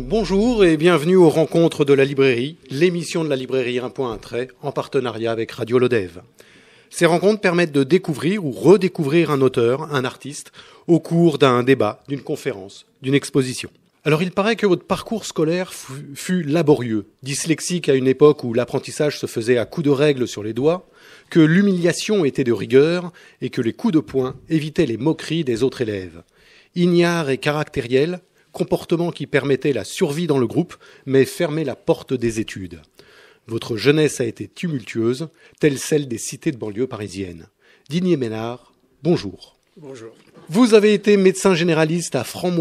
bonjour et bienvenue aux rencontres de la librairie, l'émission de la librairie Un point un trait en partenariat avec Radio Lodev. Ces rencontres permettent de découvrir ou redécouvrir un auteur, un artiste, au cours d'un débat, d'une conférence, d'une exposition. Alors il paraît que votre parcours scolaire fut laborieux, dyslexique à une époque où l'apprentissage se faisait à coups de règles sur les doigts, que l'humiliation était de rigueur et que les coups de poing évitaient les moqueries des autres élèves. Ignare et caractériel, comportement qui permettait la survie dans le groupe, mais fermait la porte des études. Votre jeunesse a été tumultueuse, telle celle des cités de banlieue parisiennes. Digné Ménard, bonjour. Bonjour. Vous avez été médecin généraliste à franc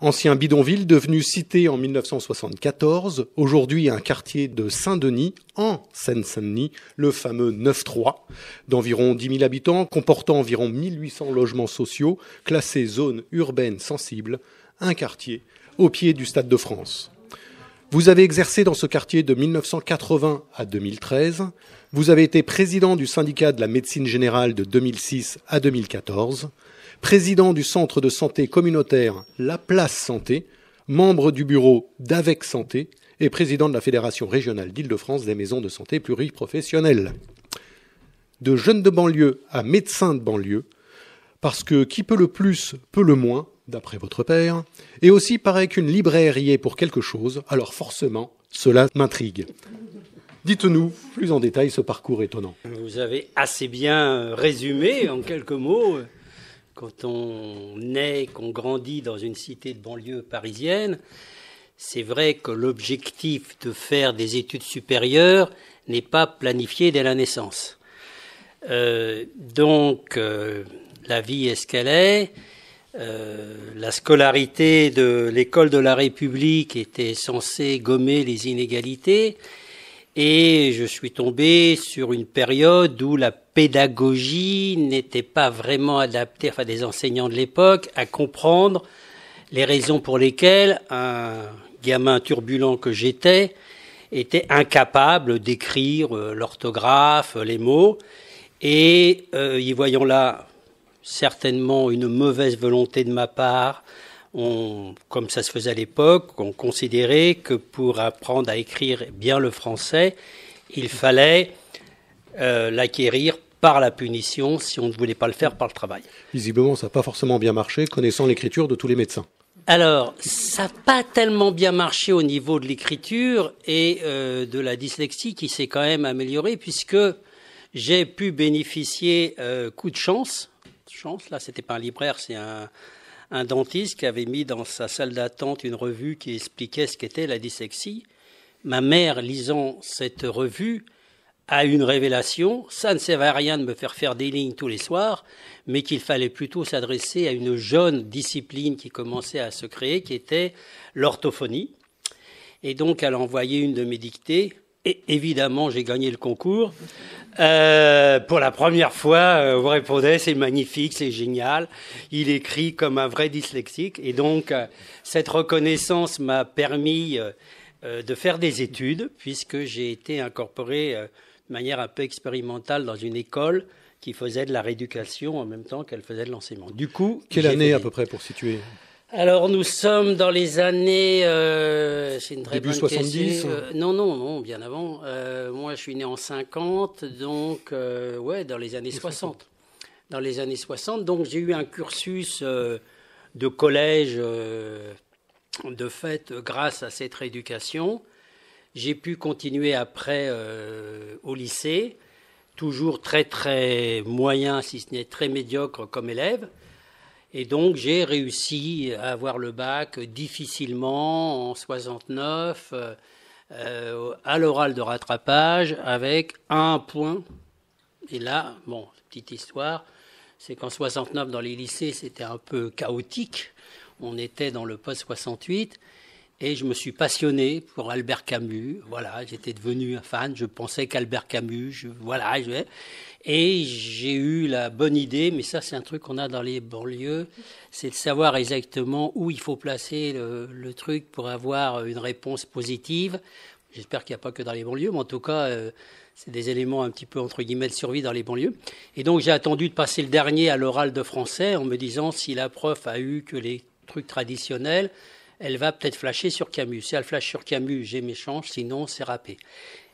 ancien bidonville devenu cité en 1974, aujourd'hui un quartier de Saint-Denis, en Seine-Saint-Denis, le fameux 9-3, d'environ 10 000 habitants, comportant environ 1800 logements sociaux, classés zone urbaine sensible, un quartier, au pied du Stade de France. Vous avez exercé dans ce quartier de 1980 à 2013. Vous avez été président du syndicat de la médecine générale de 2006 à 2014, président du centre de santé communautaire La Place Santé, membre du bureau d'Avec Santé et président de la Fédération régionale d'Île-de-France des maisons de santé pluriprofessionnelles. De jeune de banlieue à médecin de banlieue, parce que qui peut le plus peut le moins d'après votre père, et aussi paraît qu'une librairie est pour quelque chose, alors forcément, cela m'intrigue. Dites-nous plus en détail ce parcours étonnant. Vous avez assez bien euh, résumé en quelques mots. Euh, quand on naît, qu'on grandit dans une cité de banlieue parisienne, c'est vrai que l'objectif de faire des études supérieures n'est pas planifié dès la naissance. Euh, donc, la vie est ce qu'elle est. Euh, la scolarité de l'école de la République était censée gommer les inégalités et je suis tombé sur une période où la pédagogie n'était pas vraiment adaptée, enfin des enseignants de l'époque, à comprendre les raisons pour lesquelles un gamin turbulent que j'étais était incapable d'écrire euh, l'orthographe, euh, les mots, et y voyant là certainement une mauvaise volonté de ma part. comme ça se faisait à l'époque, on considérait que pour apprendre à écrire bien le français, il fallait euh, l'acquérir par la punition si on ne voulait pas le faire par le travail. Visiblement, ça n'a pas forcément bien marché, connaissant l'écriture de tous les médecins. Alors, ça n'a pas tellement bien marché au niveau de l'écriture et euh, de la dyslexie qui s'est quand même améliorée, puisque j'ai pu bénéficier, euh, coup de chance, chance, là, c'était pas un libraire, c'est un, dentiste qui avait mis dans sa salle d'attente une revue qui expliquait ce qu'était la dyslexie. Ma mère, lisant cette revue, a une révélation. Ça ne servait à rien de me faire faire des lignes tous les soirs, mais qu'il fallait plutôt s'adresser à une jeune discipline qui commençait à se créer, qui était l'orthophonie. Et donc, elle a envoyé une de mes dictées et évidemment, j'ai gagné le concours. Euh, pour la première fois, euh, vous répondez, c'est magnifique, c'est génial. Il écrit comme un vrai dyslexique. Et donc, euh, cette reconnaissance m'a permis de faire des études, puisque j'ai été incorporé de manière un peu expérimentale dans une école qui faisait de la rééducation en même temps qu'elle faisait de l'enseignement. Du coup, quelle année à peu près pour situer alors nous sommes dans les années, euh, Début 70, hein. euh, non, non, non, bien avant. Euh, moi, je suis né en 50, donc ouais, dans les années 60. Dans les années 60, donc j'ai eu un cursus de collège de fait grâce à cette rééducation. J'ai pu continuer après au lycée, toujours très très moyen, si ce n'est très médiocre comme élève. Et donc j'ai réussi à avoir le bac difficilement en 69, euh, euh, à l'oral de rattrapage, avec un point. Et là, bon, petite histoire, c'est qu'en 69, dans les lycées, c'était un peu chaotique. On était dans le post-68. Et je me suis passionné pour Albert Camus. Voilà, j'étais devenu un fan. Je pensais qu'Albert Camus, voilà, Et j'ai eu la bonne idée, mais ça, c'est un truc qu'on a dans les banlieues, c'est de savoir exactement où il faut placer le, truc pour avoir une réponse positive. J'espère qu'il n'y a pas que dans les banlieues, mais en tout cas, euh, c'est des éléments un petit peu entre guillemets de survie dans les banlieues. Et donc, j'ai attendu de passer le dernier à l'oral de français en me disant si la prof a eu que les trucs traditionnels, elle va peut-être flasher sur Camus. Si elle flash sur Camus, j'ai mes chances, sinon c'est râpé.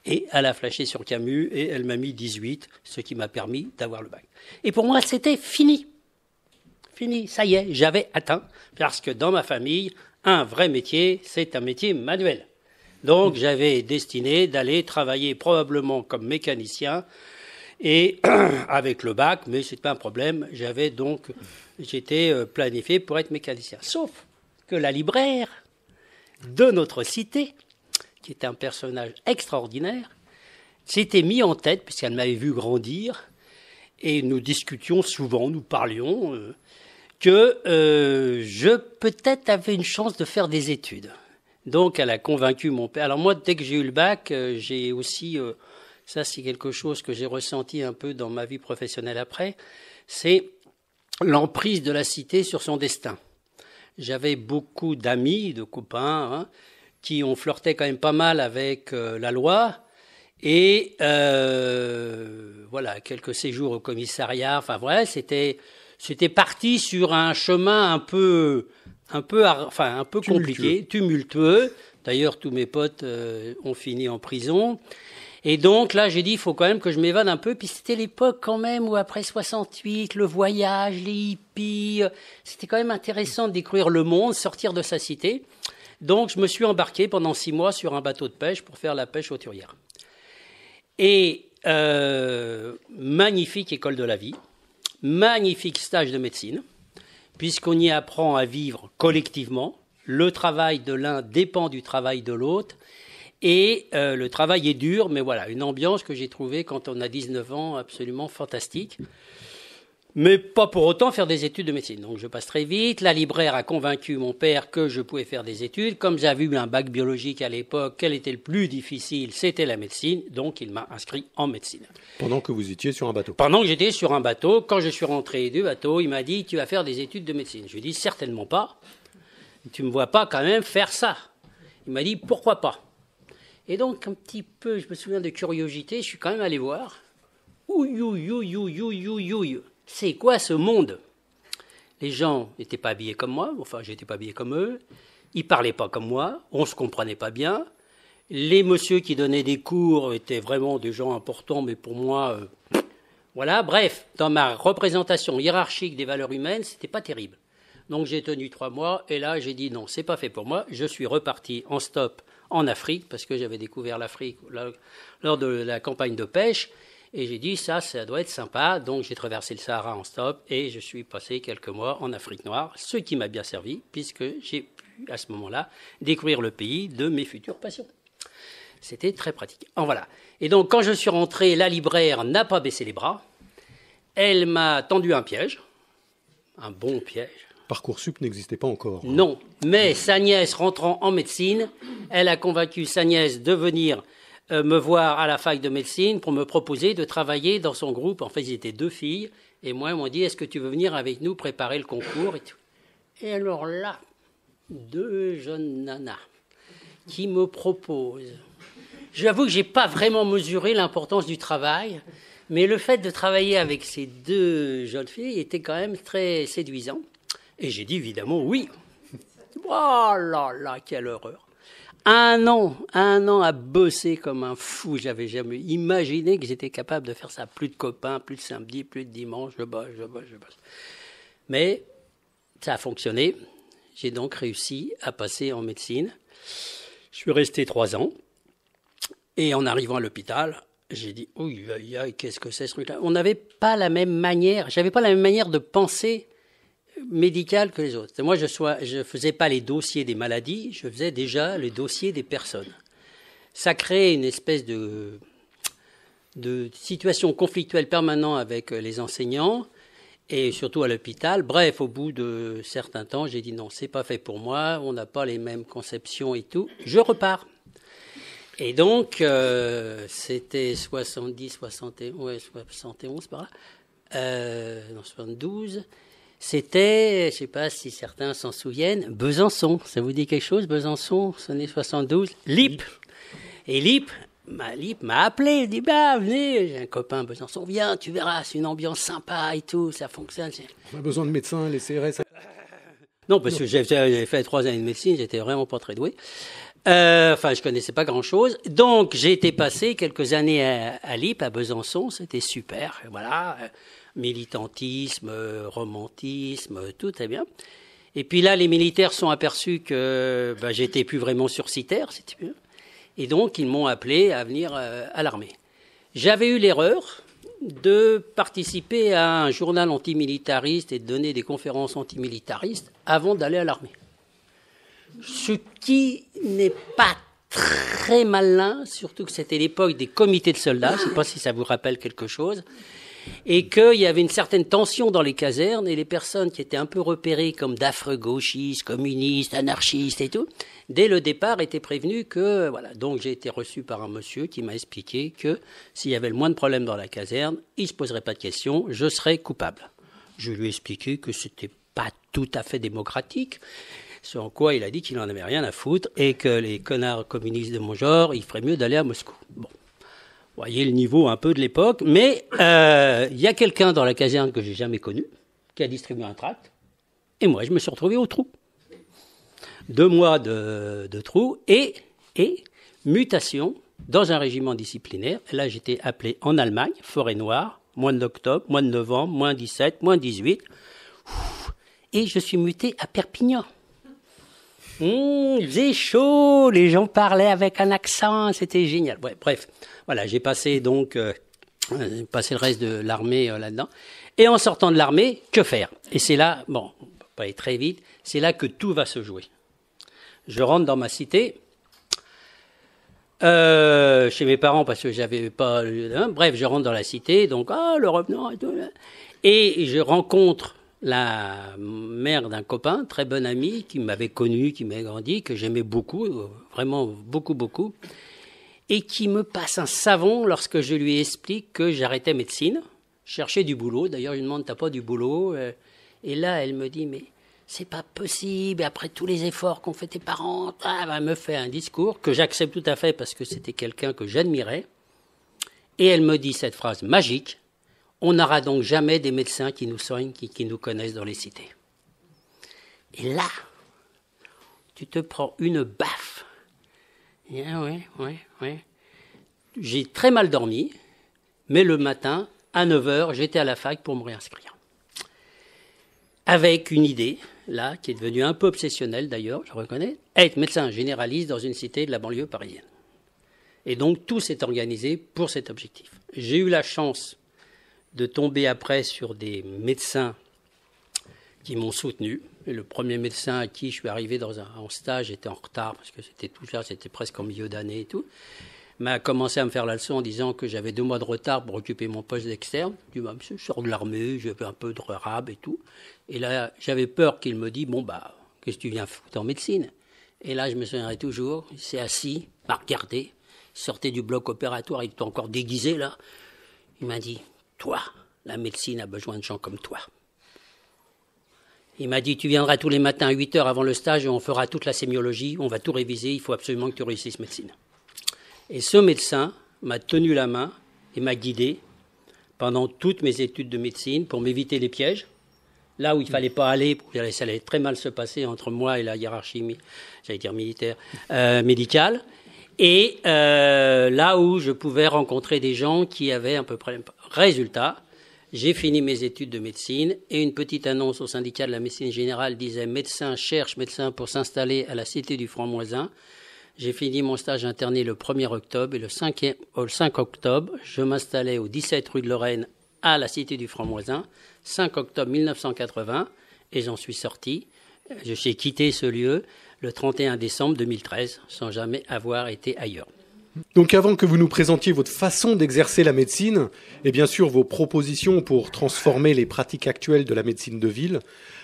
Et elle a flashé sur Camus et elle m'a mis 18, ce qui m'a permis d'avoir le bac. Et pour moi, c'était fini. Fini, ça y est, j'avais atteint. Parce que dans ma famille, un vrai métier, c'est un métier manuel. Donc mm. j'avais destiné d'aller travailler probablement comme mécanicien et avec le bac, mais ce n'était pas un problème. J'avais donc, j'étais euh, planifié pour être mécanicien. Sauf que la libraire de notre cité, qui est un personnage extraordinaire, s'était mis en tête, puisqu'elle m'avait vu grandir, et nous discutions souvent, nous parlions, euh, que euh, je peut-être avais une chance de faire des études. Donc elle a convaincu mon père. Alors moi, dès que j'ai eu le bac, euh, j'ai aussi, ça c'est quelque chose que j'ai ressenti un peu dans ma vie professionnelle après, c'est l'emprise de la cité sur son destin j'avais beaucoup d'amis, de copains, hein, qui ont flirté quand même pas mal avec euh, la loi. Et euh, voilà, quelques séjours au commissariat. Enfin voilà, c'était c'était parti sur un chemin un peu un peu enfin un peu compliqué, tumultueux. D'ailleurs, tous mes potes euh, ont fini en prison. Et donc là, j'ai dit, il faut quand même que je m'évade un peu. Puis c'était l'époque quand même où après 68, le voyage, les hippies, euh, c'était quand même intéressant de découvrir le monde, sortir de sa cité. Donc je me suis embarqué pendant six mois sur un bateau de pêche pour faire la pêche auturière. Et euh, magnifique école de la vie, magnifique stage de médecine, puisqu'on y apprend à vivre collectivement. Le travail de l'un dépend du travail de l'autre. Et euh, le travail est dur, mais voilà, une ambiance que j'ai trouvée quand on a 19 ans absolument fantastique. Mais pas pour autant faire des études de médecine. Donc je passe très vite. La libraire a convaincu mon père que je pouvais faire des études. Comme j'avais eu un bac biologique à l'époque, quel était le plus difficile C'était la médecine. Donc il m'a inscrit en médecine. Pendant que vous étiez sur un bateau Pendant que j'étais sur un bateau, quand je suis rentré du bateau, il m'a dit Tu vas faire des études de médecine. Je lui ai dit Certainement pas. Tu ne me vois pas quand même faire ça. Il m'a dit Pourquoi pas et donc, un petit peu, je me souviens de curiosité, je suis quand même allé voir. C'est quoi ce monde Les gens n'étaient pas habillés comme moi, enfin, j'étais pas habillé comme eux. Ils parlaient pas comme moi, on se comprenait pas bien. Les messieurs qui donnaient des cours étaient vraiment des gens importants, mais pour moi, euh, voilà. Bref, dans ma représentation hiérarchique des valeurs humaines, c'était pas terrible. Donc j'ai tenu trois mois et là j'ai dit non, c'est pas fait pour moi. Je suis reparti en stop en Afrique, parce que j'avais découvert l'Afrique lors de la campagne de pêche. Et j'ai dit, ça, ça doit être sympa. Donc j'ai traversé le Sahara en stop et je suis passé quelques mois en Afrique noire, ce qui m'a bien servi, puisque j'ai pu, à ce moment-là, découvrir le pays de mes futures passions. C'était très pratique. En voilà. Et donc quand je suis rentré, la libraire n'a pas baissé les bras. Elle m'a tendu un piège, un bon piège. Parcoursup n'existait pas encore. Hein. Non, mais sa nièce rentrant en médecine, elle a convaincu sa nièce de venir euh, me voir à la fac de médecine pour me proposer de travailler dans son groupe. En fait, ils étaient deux filles. Et moi, ils m'ont dit, est-ce que tu veux venir avec nous préparer le concours et tout Et alors là, deux jeunes nanas qui me proposent. J'avoue que je n'ai pas vraiment mesuré l'importance du travail, mais le fait de travailler avec ces deux jeunes filles était quand même très séduisant. Et j'ai dit évidemment oui. Oh là là, quelle horreur. Un an, un an à bosser comme un fou. J'avais jamais imaginé que j'étais capable de faire ça. Plus de copains, plus de samedi, plus de dimanche. Je bosse, je bosse, je bosse. Mais ça a fonctionné. J'ai donc réussi à passer en médecine. Je suis resté trois ans. Et en arrivant à l'hôpital, j'ai dit, oui qu'est-ce que c'est ce truc-là On n'avait pas la même manière, j'avais pas la même manière de penser médicale que les autres. Moi, je ne faisais pas les dossiers des maladies, je faisais déjà les dossiers des personnes. Ça crée une espèce de, de situation conflictuelle permanente avec euh, les enseignants et surtout à l'hôpital. Bref, au bout de certains temps, j'ai dit non, c'est pas fait pour moi, on n'a pas les mêmes conceptions et tout. Je repars. Et donc, euh, c'était 70, 71, ouais, 71 par là, 72. Euh, c'était, je sais pas si certains s'en souviennent, Besançon. Ça vous dit quelque chose, Besançon, années 72 Lip. Et Lip, ma Lip m'a appelé, il dit bah venez, j'ai un copain Besançon, viens, tu verras, c'est une ambiance sympa et tout, ça fonctionne. On a besoin de médecins, les CRS. Non, parce que j'avais fait trois années de médecine, j'étais vraiment pas très doué. Euh, enfin, je connaissais pas grand-chose. Donc, j'ai été passé quelques années à, l'IP, à Besançon. C'était super. Voilà militantisme, romantisme, tout est bien. Et puis là, les militaires sont aperçus que ben, j'étais plus vraiment sur si tu Et donc, ils m'ont appelé à venir euh, à l'armée. J'avais eu l'erreur de participer à un journal antimilitariste et de donner des conférences antimilitaristes avant d'aller à l'armée. Ce qui n'est pas très malin, surtout que c'était l'époque des comités de soldats. Je ne sais pas si ça vous rappelle quelque chose et qu'il y avait une certaine tension dans les casernes et les personnes qui étaient un peu repérées comme d'affreux gauchistes, communistes, anarchistes et tout, dès le départ étaient prévenues que voilà. Donc j'ai été reçu par un monsieur qui m'a expliqué que s'il y avait le moins de problèmes dans la caserne, il se poserait pas de questions, je serais coupable. Je lui ai expliqué que ce n'était pas tout à fait démocratique. Ce en quoi il a dit qu'il n'en avait rien à foutre et que les connards communistes de mon genre, il ferait mieux d'aller à Moscou. Bon. Vous voyez le niveau un peu de l'époque. Mais euh, il y a quelqu'un dans la caserne que j'ai jamais connu qui a distribué un tract. Et moi, je me suis retrouvé au trou. Deux mois de, trou et, et mutation dans un régiment disciplinaire. là, j'étais appelé en Allemagne, forêt noire, mois d'octobre, mois de novembre, moins 17, moins 18. Et je suis muté à Perpignan. Mmh, il faisait chaud, les gens parlaient avec un accent, c'était génial. bref, voilà, j'ai passé donc euh, euh, passé le reste de l'armée euh, là-dedans. Et en sortant de l'armée, que faire Et c'est là, bon, pas aller très vite, c'est là que tout va se jouer. Je rentre dans ma cité, chez mes parents parce que j'avais pas. Hein, bref, je rentre dans la cité, donc ah le revenant et tout. Et je rencontre la mère d'un copain, très bon ami, qui m'avait connu, qui m'avait grandi, que j'aimais beaucoup, vraiment beaucoup, beaucoup, et qui me passe un savon lorsque je lui explique que j'arrêtais médecine, cherchais du boulot. D'ailleurs, je lui demande, t'as pas du boulot euh, Et là, elle me dit, mais c'est pas possible, après tous les efforts qu'ont fait tes parents, elle me fait un discours que j'accepte tout à fait parce que c'était quelqu'un que j'admirais. Et elle me dit cette phrase magique, on n'aura donc jamais des médecins qui nous soignent, qui, nous connaissent dans les cités. Et là, tu te prends une baffe. Eh oui, ouais, ouais, J'ai très mal dormi, mais le matin, à 9h, j'étais à la fac pour me réinscrire. Avec une idée, là, qui est devenue un peu obsessionnelle d'ailleurs, je reconnais, être médecin généraliste dans une cité de la banlieue parisienne. Et donc tout s'est organisé pour cet objectif. J'ai eu la chance de tomber après sur des médecins qui m'ont soutenu. le premier médecin à qui je suis arrivé dans un, en stage, était en retard parce que c'était tout ça, c'était presque en milieu d'année et tout, m'a commencé à me faire la leçon en disant que j'avais deux mois de retard pour occuper mon poste d'externe. Je dit, bah, je sors de l'armée, j'avais un peu de rab et tout. Et là, j'avais peur qu'il me dise, bon, bah, qu'est-ce que tu viens foutre en médecine Et là, je me souviendrai toujours, il s'est assis, m'a regardé, sortait du bloc opératoire, il était encore déguisé là. Il m'a dit, toi, la médecine a besoin de gens comme toi. Il m'a dit, tu viendras tous les matins à 8 heures avant le stage et on fera toute la sémiologie, on va tout réviser, il faut absolument que tu réussisses médecine. Et ce médecin m'a tenu la main et m'a guidé pendant toutes mes études de médecine pour m'éviter les pièges. Là où il ne fallait pas aller, ça allait très mal se passer entre moi et la hiérarchie, militaire, euh, médicale. Et euh, là où je pouvais rencontrer des gens qui avaient un peu près Résultat, j'ai fini mes études de médecine et une petite annonce au syndicat de la médecine générale disait médecin cherche médecin pour s'installer à la cité du Franc-Moisin. J'ai fini mon stage interné le 1er octobre et le 5, euh, octobre, je m'installais au 17 rue de Lorraine à la cité du Franc-Moisin, 5 octobre 1980, et j'en suis sorti. Euh, je suis quitté ce lieu le 31 décembre 2013 sans jamais avoir été ailleurs. Donc avant que vous nous présentiez votre façon d'exercer la médecine et bien sûr vos propositions pour transformer les pratiques actuelles de la médecine de ville,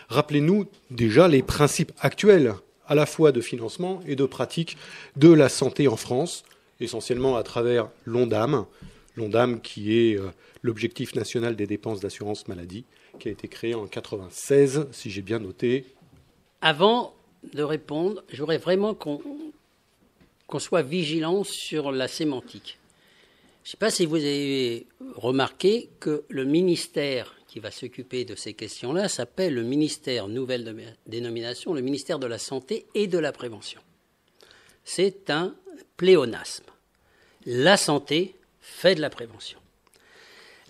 rappelez-nous déjà les principes actuels à la fois de financement et de pratique de la santé en France, essentiellement à travers l'ONDAM, l'ONDAM qui est euh, l'objectif national des dépenses d'assurance maladie, qui a été créé en 96, si j'ai bien noté. Avant de répondre, j'aurais vraiment qu'on qu'on soit vigilant sur la sémantique. Je ne sais pas si vous avez remarqué que le ministère qui va s'occuper de ces questions-là s'appelle le ministère, nouvelle dénomination, le ministère de la Santé et de la Prévention. C'est un pléonasme. La santé fait de la prévention.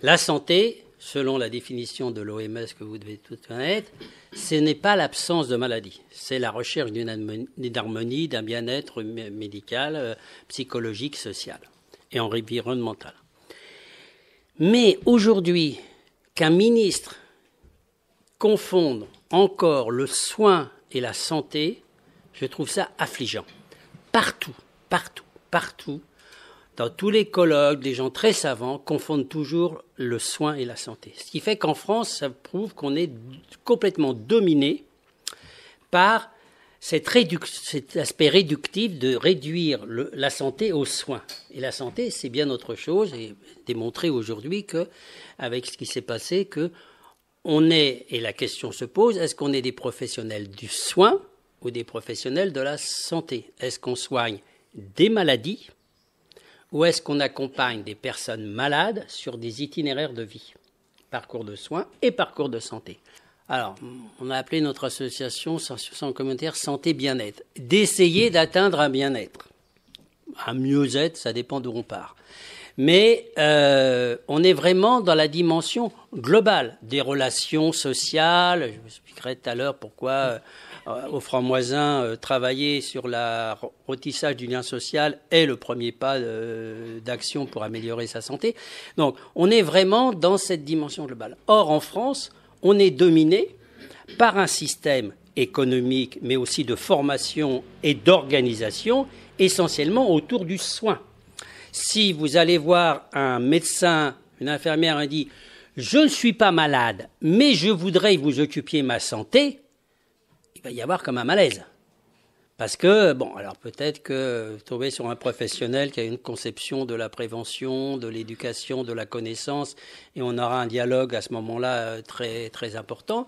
La santé, selon la définition de l'OMS que vous devez tout connaître, ce n'est pas l'absence de maladie, c'est la recherche d'une harmonie, d'un bien-être médical, euh, psychologique, social et environnemental. Mais aujourd'hui, qu'un ministre confonde encore le soin et la santé, je trouve ça affligeant. Partout, partout, partout, dans tous les colloques, des gens très savants confondent toujours le soin et la santé. Ce qui fait qu'en France, ça prouve qu'on est complètement dominé par cet, aspect réductif de réduire la santé aux soins. Et la santé, c'est bien autre chose, et démontrer aujourd'hui que, avec ce qui s'est passé, que on est, et la question se pose, est-ce qu'on est des professionnels du soin ou des professionnels de la santé Est-ce qu'on soigne des maladies où est-ce qu'on accompagne des personnes malades sur des itinéraires de vie, parcours de soins et parcours de santé Alors, on a appelé notre association sans commentaire Santé Bien-être, d'essayer d'atteindre un bien-être. Un mieux-être, ça dépend d'où on part. Mais euh, on est vraiment dans la dimension globale des relations sociales. Je vous expliquerai tout à l'heure pourquoi. Euh, euh, au franc-moisin, euh, travailler sur le rôtissage du lien social est le premier pas euh, d'action pour améliorer sa santé. Donc, on est vraiment dans cette dimension globale. Or, en France, on est dominé par un système économique, mais aussi de formation et d'organisation, essentiellement autour du soin. Si vous allez voir un médecin, une infirmière, et dit Je ne suis pas malade, mais je voudrais que vous occupiez ma santé, il va y avoir comme un malaise. Parce que, bon, alors peut-être que tomber sur un professionnel qui a une conception de la prévention, de l'éducation, de la connaissance, et on aura un dialogue à ce moment-là euh, très, très important.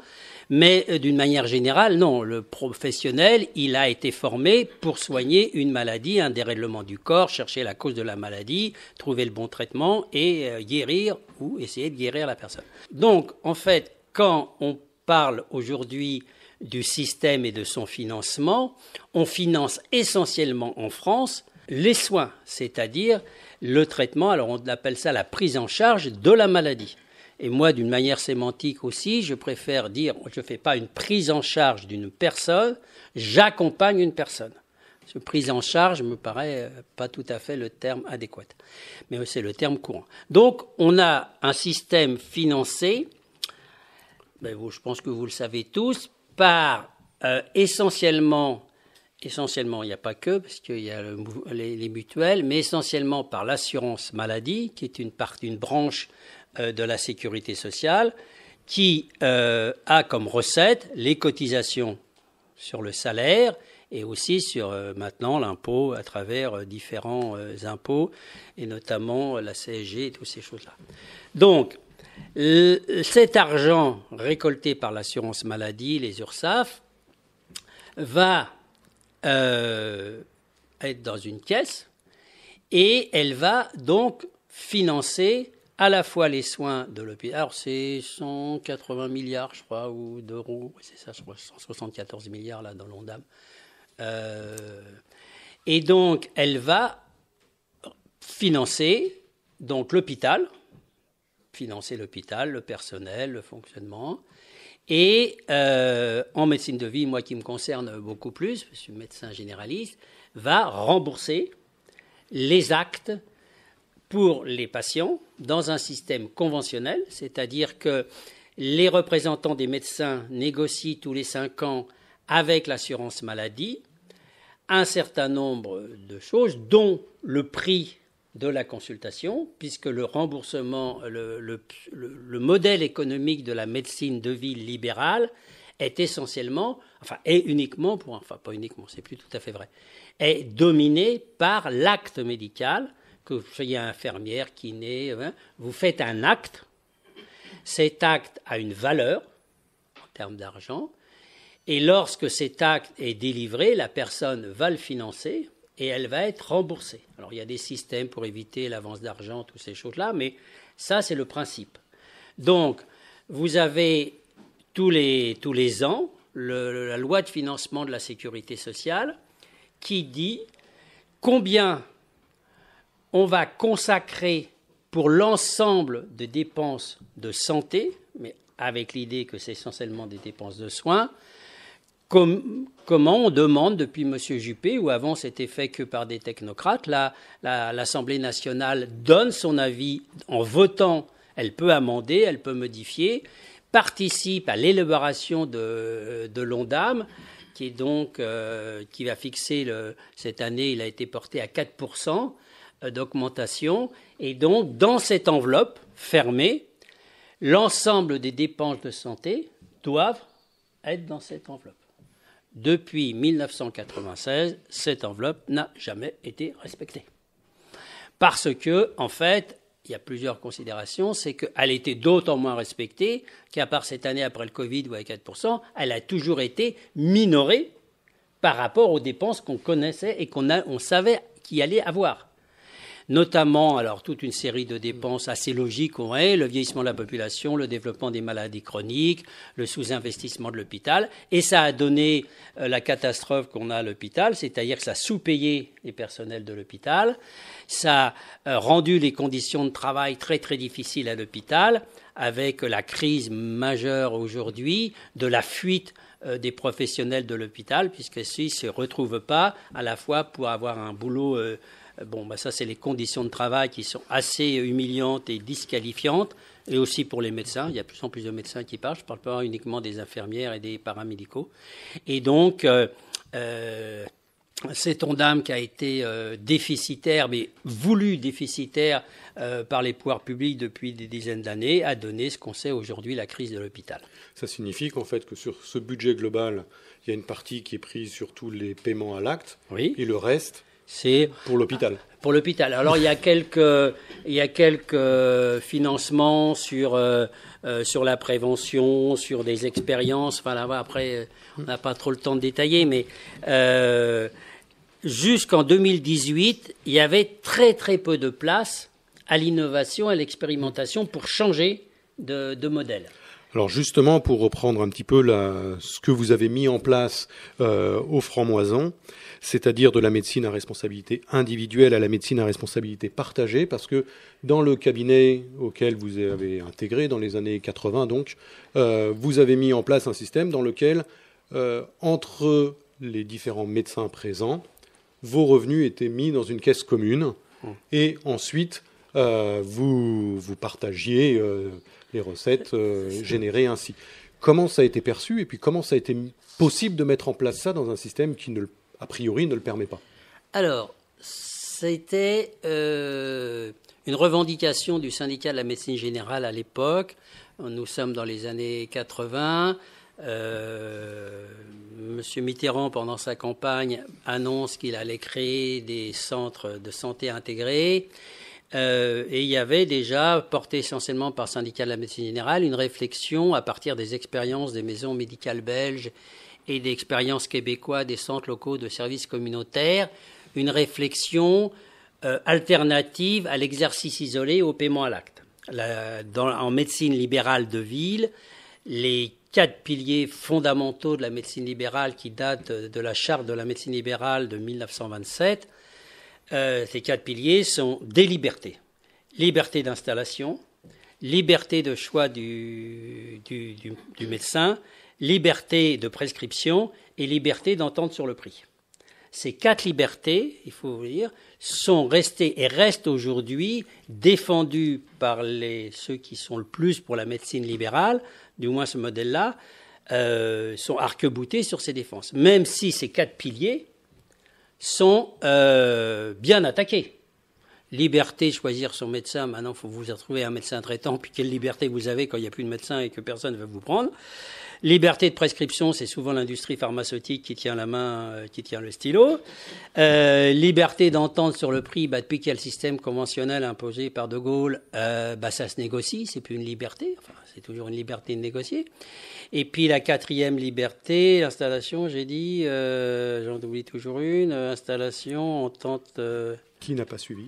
Mais euh, d'une manière générale, non, le professionnel, il a été formé pour soigner une maladie, un dérèglement du corps, chercher la cause de la maladie, trouver le bon traitement et euh, guérir ou essayer de guérir la personne. Donc, en fait, quand on parle aujourd'hui du système et de son financement, on finance essentiellement en France les soins, c'est-à-dire le traitement, alors on appelle ça la prise en charge de la maladie. Et moi, d'une manière sémantique aussi, je préfère dire je ne fais pas une prise en charge d'une personne, j'accompagne une personne. Ce prise en charge me paraît euh, pas tout à fait le terme adéquat, mais euh, c'est le terme courant. Donc, on a un système financé, ben, je pense que vous le savez tous, par euh, essentiellement, essentiellement, il n'y a pas que, parce qu'il y a les, mutuelles, mais essentiellement par l'assurance maladie, qui est une, partie, une branche euh, de la sécurité sociale, qui euh, a comme recette les cotisations sur le salaire et aussi sur maintenant l'impôt à travers différents impôts et notamment la CSG et toutes ces choses-là. Donc, euh, cet argent récolté par l'assurance maladie, les URSAF, va euh, être dans une caisse et elle va donc financer à la fois les soins de l'hôpital. Alors, c'est 180 milliards, je crois, ou d'euros. C'est ça, je crois, 174 milliards, là, dans l'ONDAM. Euh, et donc, elle va financer donc l'hôpital, financer l'hôpital, le personnel, le fonctionnement. Et euh, en médecine de vie, moi qui me concerne beaucoup plus, je suis médecin généraliste, va rembourser les actes pour les patients dans un système conventionnel, c'est-à-dire que les représentants des médecins négocient tous les cinq ans avec l'assurance maladie un certain nombre de choses, dont le prix de la consultation, puisque le remboursement, le, modèle économique de la médecine de ville libérale est essentiellement, enfin, est uniquement, pour, enfin, pas uniquement, c'est plus tout à fait vrai, est dominé par l'acte médical, que vous soyez infirmière, kiné, hein, vous faites un acte, cet acte a une valeur en termes d'argent, et lorsque cet acte est délivré, la personne va le financer, et elle va être remboursée. Alors il y a des systèmes pour éviter l'avance d'argent, toutes ces choses-là, mais ça c'est le principe. Donc vous avez tous les, ans la loi de financement de la sécurité sociale qui dit combien on va consacrer pour l'ensemble des dépenses de santé, mais avec l'idée que c'est essentiellement des dépenses de soins, comment on demande depuis M. Juppé, où avant c'était fait que par des technocrates, l'Assemblée nationale donne son avis en votant, elle peut amender, elle peut modifier, participe à l'élaboration de, de l'ONDAM, qui est donc euh, qui va fixer cette année, il a été porté à 4% d'augmentation, et donc dans cette enveloppe fermée, l'ensemble des dépenses de santé doivent être dans cette enveloppe. Depuis 1996, cette enveloppe n'a jamais été respectée. Parce que, en fait, il y a plusieurs considérations, c'est qu'elle était d'autant moins respectée qu'à part cette année après le Covid ou à 4%, elle a toujours été minorée par rapport aux dépenses qu'on connaissait et qu'on savait qu'il allait avoir notamment alors toute une série de dépenses assez logiques on est le vieillissement de la population, le développement des maladies chroniques, le sous-investissement de l'hôpital, et ça a donné euh, la catastrophe qu'on a à l'hôpital, c'est-à-dire que ça a sous-payé les personnels de l'hôpital, ça a euh, rendu les conditions de travail très très difficiles à l'hôpital, avec la crise majeure aujourd'hui de la fuite euh, des professionnels de l'hôpital, puisque ne se retrouvent pas à la fois pour avoir un boulot euh, bon, bah, ça, c'est les conditions de travail qui sont assez humiliantes et disqualifiantes. Et aussi pour les médecins, il y a de plus en plus de médecins qui partent. Je ne parle pas uniquement des infirmières et des paramédicaux. Et donc, euh, euh, cet ondame qui a été euh, déficitaire, mais voulu déficitaire euh, par les pouvoirs publics depuis des dizaines d'années, a donné ce qu'on sait aujourd'hui la crise de l'hôpital. Ça signifie qu'en fait que sur ce budget global, il y a une partie qui est prise sur tous les paiements à l'acte, et le reste c'est pour l'hôpital. Pour l'hôpital. Alors il y a quelques, financements euh, euh, sur la prévention, sur des expériences. Voilà. après, euh, on n'a pas trop le temps de détailler, mais euh, jusqu'en 2018, il y avait très très peu de place à l'innovation et à l'expérimentation pour changer de modèle. Alors justement, pour reprendre un petit peu ce que vous avez mis en place euh, au franc-moison, c'est-à-dire de la médecine à responsabilité individuelle à la médecine à responsabilité partagée, parce que dans le cabinet auquel vous avez intégré dans les années 80, donc, euh, vous avez mis en place un système dans lequel, euh, entre les différents médecins présents, vos revenus étaient mis dans une caisse commune, mmh. et ensuite, vous, vous partagiez les recettes euh, générées ainsi. Comment ça a été perçu et puis comment ça a été possible de mettre en place ça dans un système qui, ne, a priori, ne le permet pas Alors, c'était euh, une revendication du syndicat de la médecine générale à l'époque. Nous sommes dans les années 80. Euh, Monsieur Mitterrand, pendant sa campagne, annonce qu'il allait créer des centres de santé intégrés. Euh, et il y avait déjà, porté essentiellement par syndicat de la médecine générale, une réflexion à partir des expériences des maisons médicales belges et des expériences québécoises des centres locaux de services communautaires, une réflexion euh, alternative à l'exercice isolé au paiement à l'acte. en médecine libérale de ville, les quatre piliers fondamentaux de la médecine libérale qui datent de la charte de la médecine libérale de 1927 euh, ces quatre piliers sont des libertés. Liberté d'installation, liberté de choix du, médecin, liberté de prescription et liberté d'entente sur le prix. Ces quatre libertés, il faut dire, sont restées et restent aujourd'hui défendues par les, ceux qui sont le plus pour la médecine libérale, du moins ce modèle-là, euh, sont arc-boutés sur ces défenses. Même si ces quatre piliers, sont euh, bien attaqués. Liberté choisir son médecin, maintenant il faut vous trouver un médecin traitant, puis quelle liberté vous avez quand il n'y a plus de médecin et que personne ne veut vous prendre. Liberté de prescription, c'est souvent l'industrie pharmaceutique qui tient la main, euh, qui tient le stylo. Euh, liberté d'entendre sur le prix, bah, depuis qu'il y a le système conventionnel imposé par De Gaulle, bah, ça se négocie, c'est plus une liberté. Enfin, c'est toujours une liberté de négocier. Et puis la quatrième liberté, l'installation, j'ai dit, euh, j'en oublie toujours une, euh, installation, entente. tente... Euh, Qui n'a pas suivi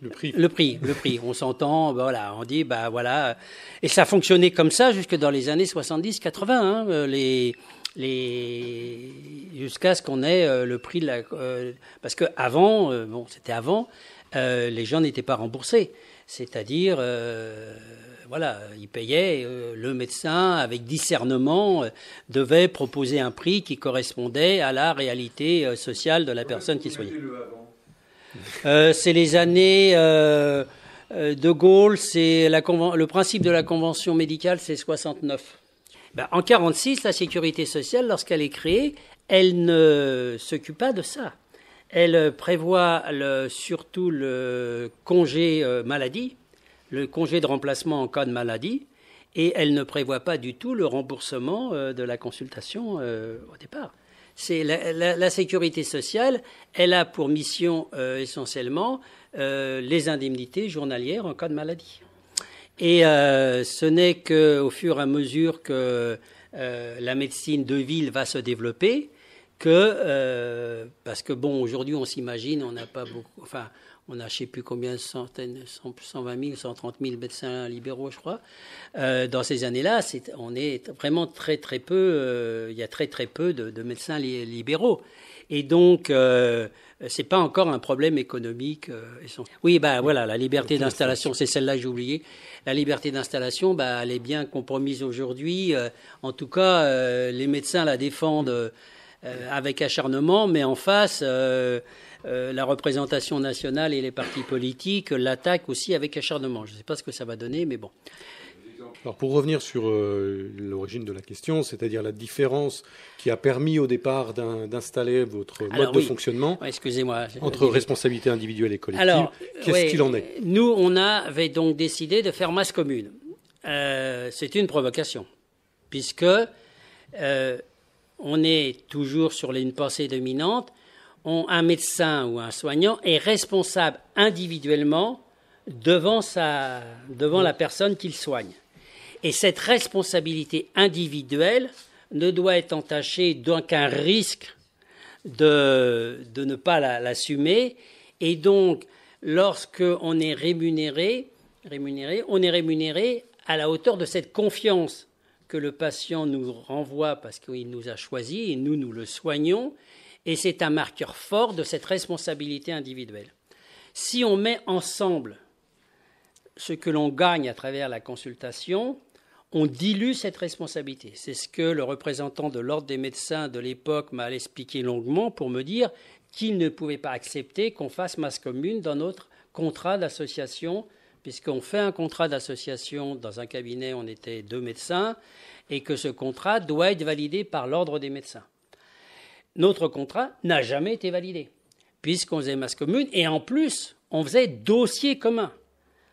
le prix. Le prix, le prix. On s'entend, bah, voilà, on dit, bah ben voilà. Et ça fonctionnait comme ça jusque dans les années 70-80, hein, les, les... jusqu'à ce qu'on ait le prix de la. parce que bon, c'était avant, les gens n'étaient pas remboursés. C'est-à-dire, voilà, il payait. Euh, le médecin, avec discernement, euh, devait proposer un prix qui correspondait à la réalité euh, sociale de la personne qui soignait. c'est les années de Gaulle, c'est le principe de la convention médicale, c'est 69. Ben, en 46, la sécurité sociale, lorsqu'elle est créée, elle ne s'occupe pas de ça. Elle prévoit surtout le congé maladie, le congé de remplacement en cas de maladie, et elle ne prévoit pas du tout le remboursement euh, de la consultation euh, au départ. C'est la, sécurité sociale, elle a pour mission euh, essentiellement les indemnités journalières en cas de maladie. Et ce n'est qu'au fur et à mesure que la médecine de ville va se développer que, parce que bon, aujourd'hui on s'imagine, on n'a pas beaucoup, enfin, on a je sais plus combien, centaines, 120 000, 130 000 médecins libéraux, je crois. Euh, dans ces années-là, on est vraiment très très peu, euh, il y a très très peu de, médecins libéraux. Et donc, euh, ce n'est pas encore un problème économique. Oui, bah voilà, la liberté d'installation, c'est celle-là j'ai oublié. La liberté d'installation, bah, elle est bien compromise aujourd'hui. en tout cas, les médecins la défendent avec acharnement, mais en face. Euh, la représentation nationale et les partis politiques l'attaquent aussi avec acharnement. Je ne sais pas ce que ça va donner, mais bon. Alors pour revenir sur euh, l'origine de la question, c'est-à-dire la différence qui a permis au départ d'installer votre mode de fonctionnement Excusez-moi. entre responsabilité individuelle et collective, qu'est-ce qu'il en est Nous, on avait donc décidé de faire masse commune. Euh, c'est une provocation, puisque on est toujours sur une pensée dominante un médecin ou un soignant est responsable individuellement devant, la personne qu'il soigne. Et cette responsabilité individuelle ne doit être entachée d'aucun risque de, ne pas l'assumer. et donc, lorsque on est rémunéré, rémunéré, on est rémunéré à la hauteur de cette confiance que le patient nous renvoie parce qu'il nous a choisi et nous, nous le soignons. Et c'est un marqueur fort de cette responsabilité individuelle. Si on met ensemble ce que l'on gagne à travers la consultation, on dilue cette responsabilité. C'est ce que le représentant de l'ordre des médecins de l'époque m'a expliqué longuement pour me dire qu'il ne pouvait pas accepter qu'on fasse masse commune dans notre contrat d'association, puisqu'on fait un contrat d'association dans un cabinet, on était deux médecins, et que ce contrat doit être validé par l'ordre des médecins notre contrat n'a jamais été validé, puisqu'on faisait masse commune, et en plus, on faisait dossier commun,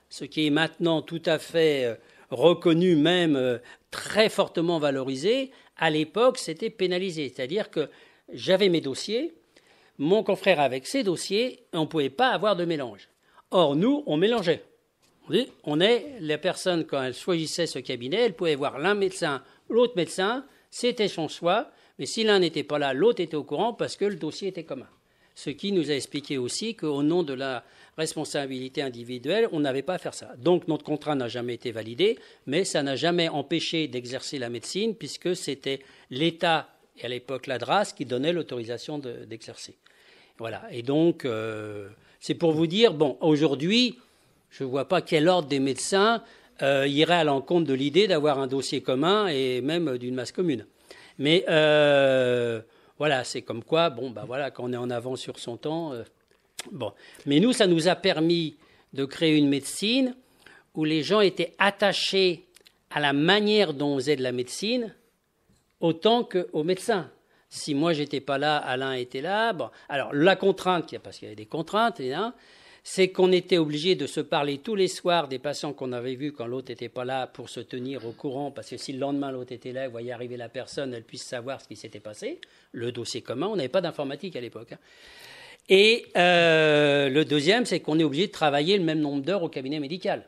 ce qui est maintenant tout à fait euh, reconnu, même euh, très fortement valorisé. À l'époque, c'était pénalisé, c'est-à-dire que j'avais mes dossiers, mon confrère avec ses dossiers, on ne pouvait pas avoir de mélange. Or, nous, on mélangeait. On est, les personnes, quand elles choisissaient ce cabinet, elles pouvaient voir l'un médecin, l'autre médecin, c'était son choix, mais si l'un n'était pas là, l'autre était au courant parce que le dossier était commun. Ce qui nous a expliqué aussi qu'au nom de la responsabilité individuelle, on n'avait pas à faire ça. Donc notre contrat n'a jamais été validé, mais ça n'a jamais empêché d'exercer la médecine puisque c'était l'État et à l'époque la DRAS qui donnait l'autorisation d'exercer. Voilà. Et donc euh, c'est pour vous dire, bon, aujourd'hui, je ne vois pas quel ordre des médecins euh, irait à l'encontre de l'idée d'avoir un dossier commun et même d'une masse commune. Mais euh, voilà, c'est comme quoi, bon, bah voilà, quand on est en avant sur son temps. Euh, bon. Mais nous, ça nous a permis de créer une médecine où les gens étaient attachés à la manière dont on faisait de la médecine autant qu'aux médecins. Si moi j'étais pas là, Alain était là. alors la contrainte, parce qu'il y avait des contraintes, hein, c'est qu'on était obligé de se parler tous les soirs des patients qu'on avait vus quand l'autre n'était pas là pour se tenir au courant, parce que si le lendemain l'autre était là, voyait arriver la personne, elle puisse savoir ce qui s'était passé. Le dossier commun, on n'avait pas d'informatique à l'époque. Hein. Et euh, le deuxième, c'est qu'on est obligé de travailler le même nombre d'heures au cabinet médical.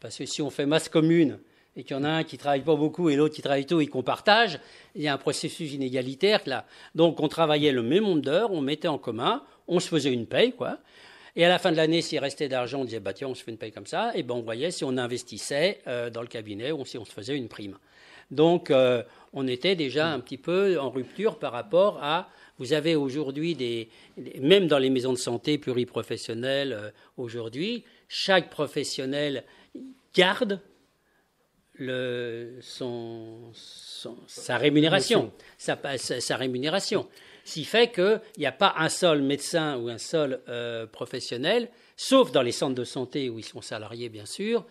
Parce que si on fait masse commune et qu'il y en a un qui travaille pas beaucoup et l'autre qui travaille tout et qu'on partage, il y a un processus inégalitaire là. Donc on travaillait le même nombre d'heures, on mettait en commun, on se faisait une paye, quoi. Et à la fin de l'année, s'il restait d'argent, on disait, bah, tiens, on se fait une paye comme ça. Et ben, on voyait si on investissait euh, dans le cabinet ou si on se faisait une prime. Donc, euh, on était déjà un petit peu en rupture par rapport à. Vous avez aujourd'hui des, Même dans les maisons de santé pluriprofessionnelles, euh, aujourd'hui, chaque professionnel garde le, son, sa rémunération. sa rémunération. Ce qui fait qu'il n'y a pas un seul médecin ou un seul euh, professionnel, sauf dans les centres de santé où ils sont salariés, bien sûr,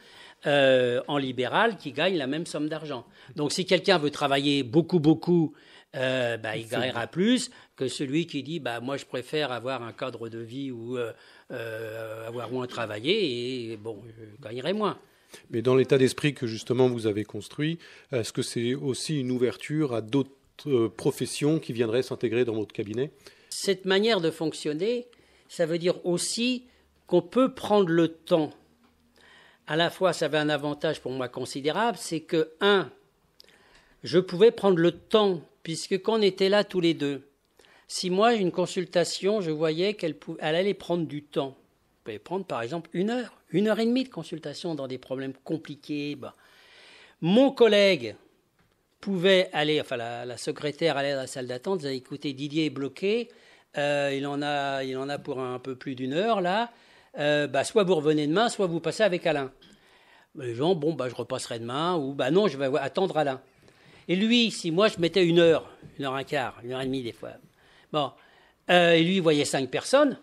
euh, en libéral, qui gagne la même somme d'argent. Donc si quelqu'un veut travailler beaucoup, beaucoup, euh, bah, il gagnera plus que celui qui dit bah, moi je préfère avoir un cadre de vie ou avoir moins travaillé et bon je gagnerai moins. Mais dans l'état d'esprit que justement vous avez construit, est-ce que c'est aussi une ouverture à d'autres euh, profession qui viendrait s'intégrer dans votre cabinet Cette manière de fonctionner, ça veut dire aussi qu'on peut prendre le temps. À la fois, ça avait un avantage pour moi considérable, c'est que, un, je pouvais prendre le temps, puisque quand on était là tous les deux, si moi, une consultation, je voyais qu'elle allait prendre du temps. elle pouvez prendre, par exemple, une heure, une heure et demie de consultation dans des problèmes compliqués. Bah. Mon collègue, pouvait aller, enfin la, secrétaire allait à la salle d'attente, disait écoutez, Didier est bloqué, euh, il, en a, il en a pour un, peu plus d'une heure là, euh, bah, soit vous revenez demain, soit vous passez avec Alain. Les gens, bon, bah, je repasserai demain, ou bah non, je vais attendre Alain. Et lui, si moi je mettais une heure, une heure un quart, une heure et demie des fois, bon, euh, et lui, il voyait cinq personnes,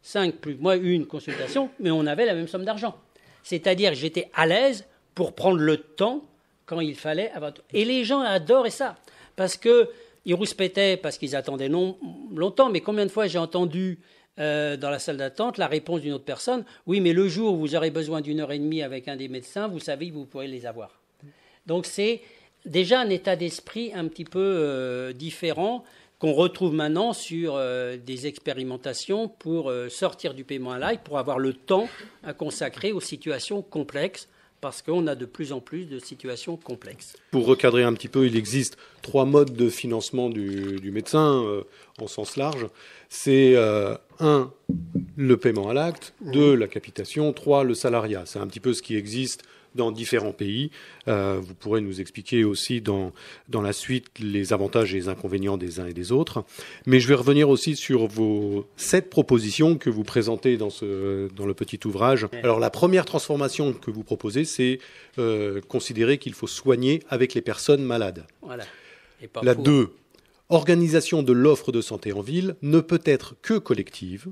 cinq plus moi une consultation, mais on avait la même somme d'argent. C'est-à-dire j'étais à l'aise pour prendre le temps quand il fallait. Et les gens adoraient ça, parce qu'ils ils rouspétaient, parce qu'ils attendaient longtemps, mais combien de fois j'ai entendu euh, dans la salle d'attente la réponse d'une autre personne, oui, mais le jour où vous aurez besoin d'une heure et demie avec un des médecins, vous savez que vous pourrez les avoir. Donc c'est déjà un état d'esprit un petit peu euh, différent qu'on retrouve maintenant sur euh, des expérimentations pour sortir du paiement à l'aide, pour avoir le temps à consacrer aux situations complexes parce qu'on a de plus en plus de situations complexes. Pour recadrer un petit peu, il existe trois modes de financement du, médecin euh, en sens large. C'est euh, un, le paiement à l'acte, deux, la capitation, trois, le salariat. C'est un petit peu ce qui existe dans différents pays. Euh, vous pourrez nous expliquer aussi dans, dans la suite les avantages et les inconvénients des uns et des autres. Mais je vais revenir aussi sur vos sept propositions que vous présentez dans, ce, dans le petit ouvrage. Alors la première transformation que vous proposez, c'est euh, considérer qu'il faut soigner avec les personnes malades. Voilà. la deux, Organisation de l'offre de santé en ville ne peut être que collective.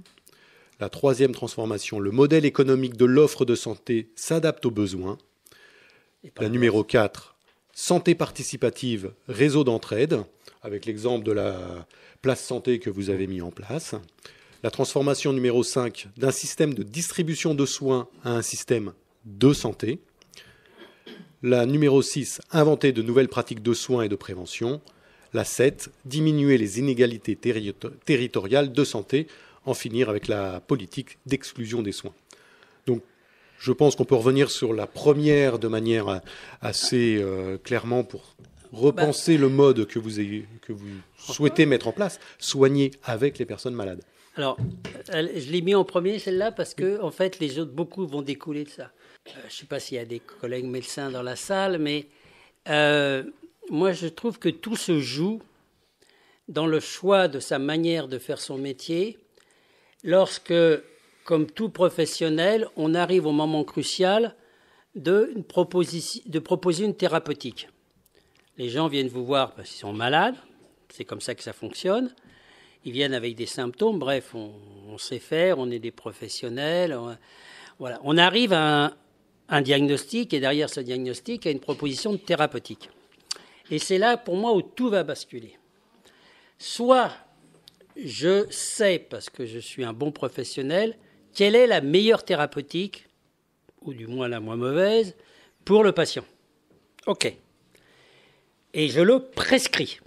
La troisième transformation, le modèle économique de l'offre de santé s'adapte aux besoins. La numéro 4, santé participative, réseau d'entraide, avec l'exemple de la place santé que vous avez mis en place. La transformation numéro 5 d'un système de distribution de soins à un système de santé. La numéro 6, inventer de nouvelles pratiques de soins et de prévention. La 7, diminuer les inégalités territoriales de santé, en finir avec la politique d'exclusion des soins. Je pense qu'on peut revenir sur la première de manière assez euh, clairement pour repenser bah. le mode que vous, que vous souhaitez mettre en place, soigner avec les personnes malades. Alors, je l'ai mis en premier celle-là parce que en fait les autres beaucoup vont découler de ça. Euh, je ne sais pas s'il y a des collègues médecins dans la salle, mais euh, moi je trouve que tout se joue dans le choix de sa manière de faire son métier. Lorsque comme tout professionnel, on arrive au moment crucial de, proposer, une thérapeutique. Les gens viennent vous voir parce qu'ils sont malades, c'est comme ça que ça fonctionne. Ils viennent avec des symptômes, bref, on, sait faire, on est des professionnels. On, voilà. on arrive à un, diagnostic et derrière ce diagnostic, à une proposition de thérapeutique. Et c'est là, pour moi, où tout va basculer. Soit je sais, parce que je suis un bon professionnel, quelle est la meilleure thérapeutique, ou du moins la moins mauvaise, pour le patient. OK. Et je le prescris.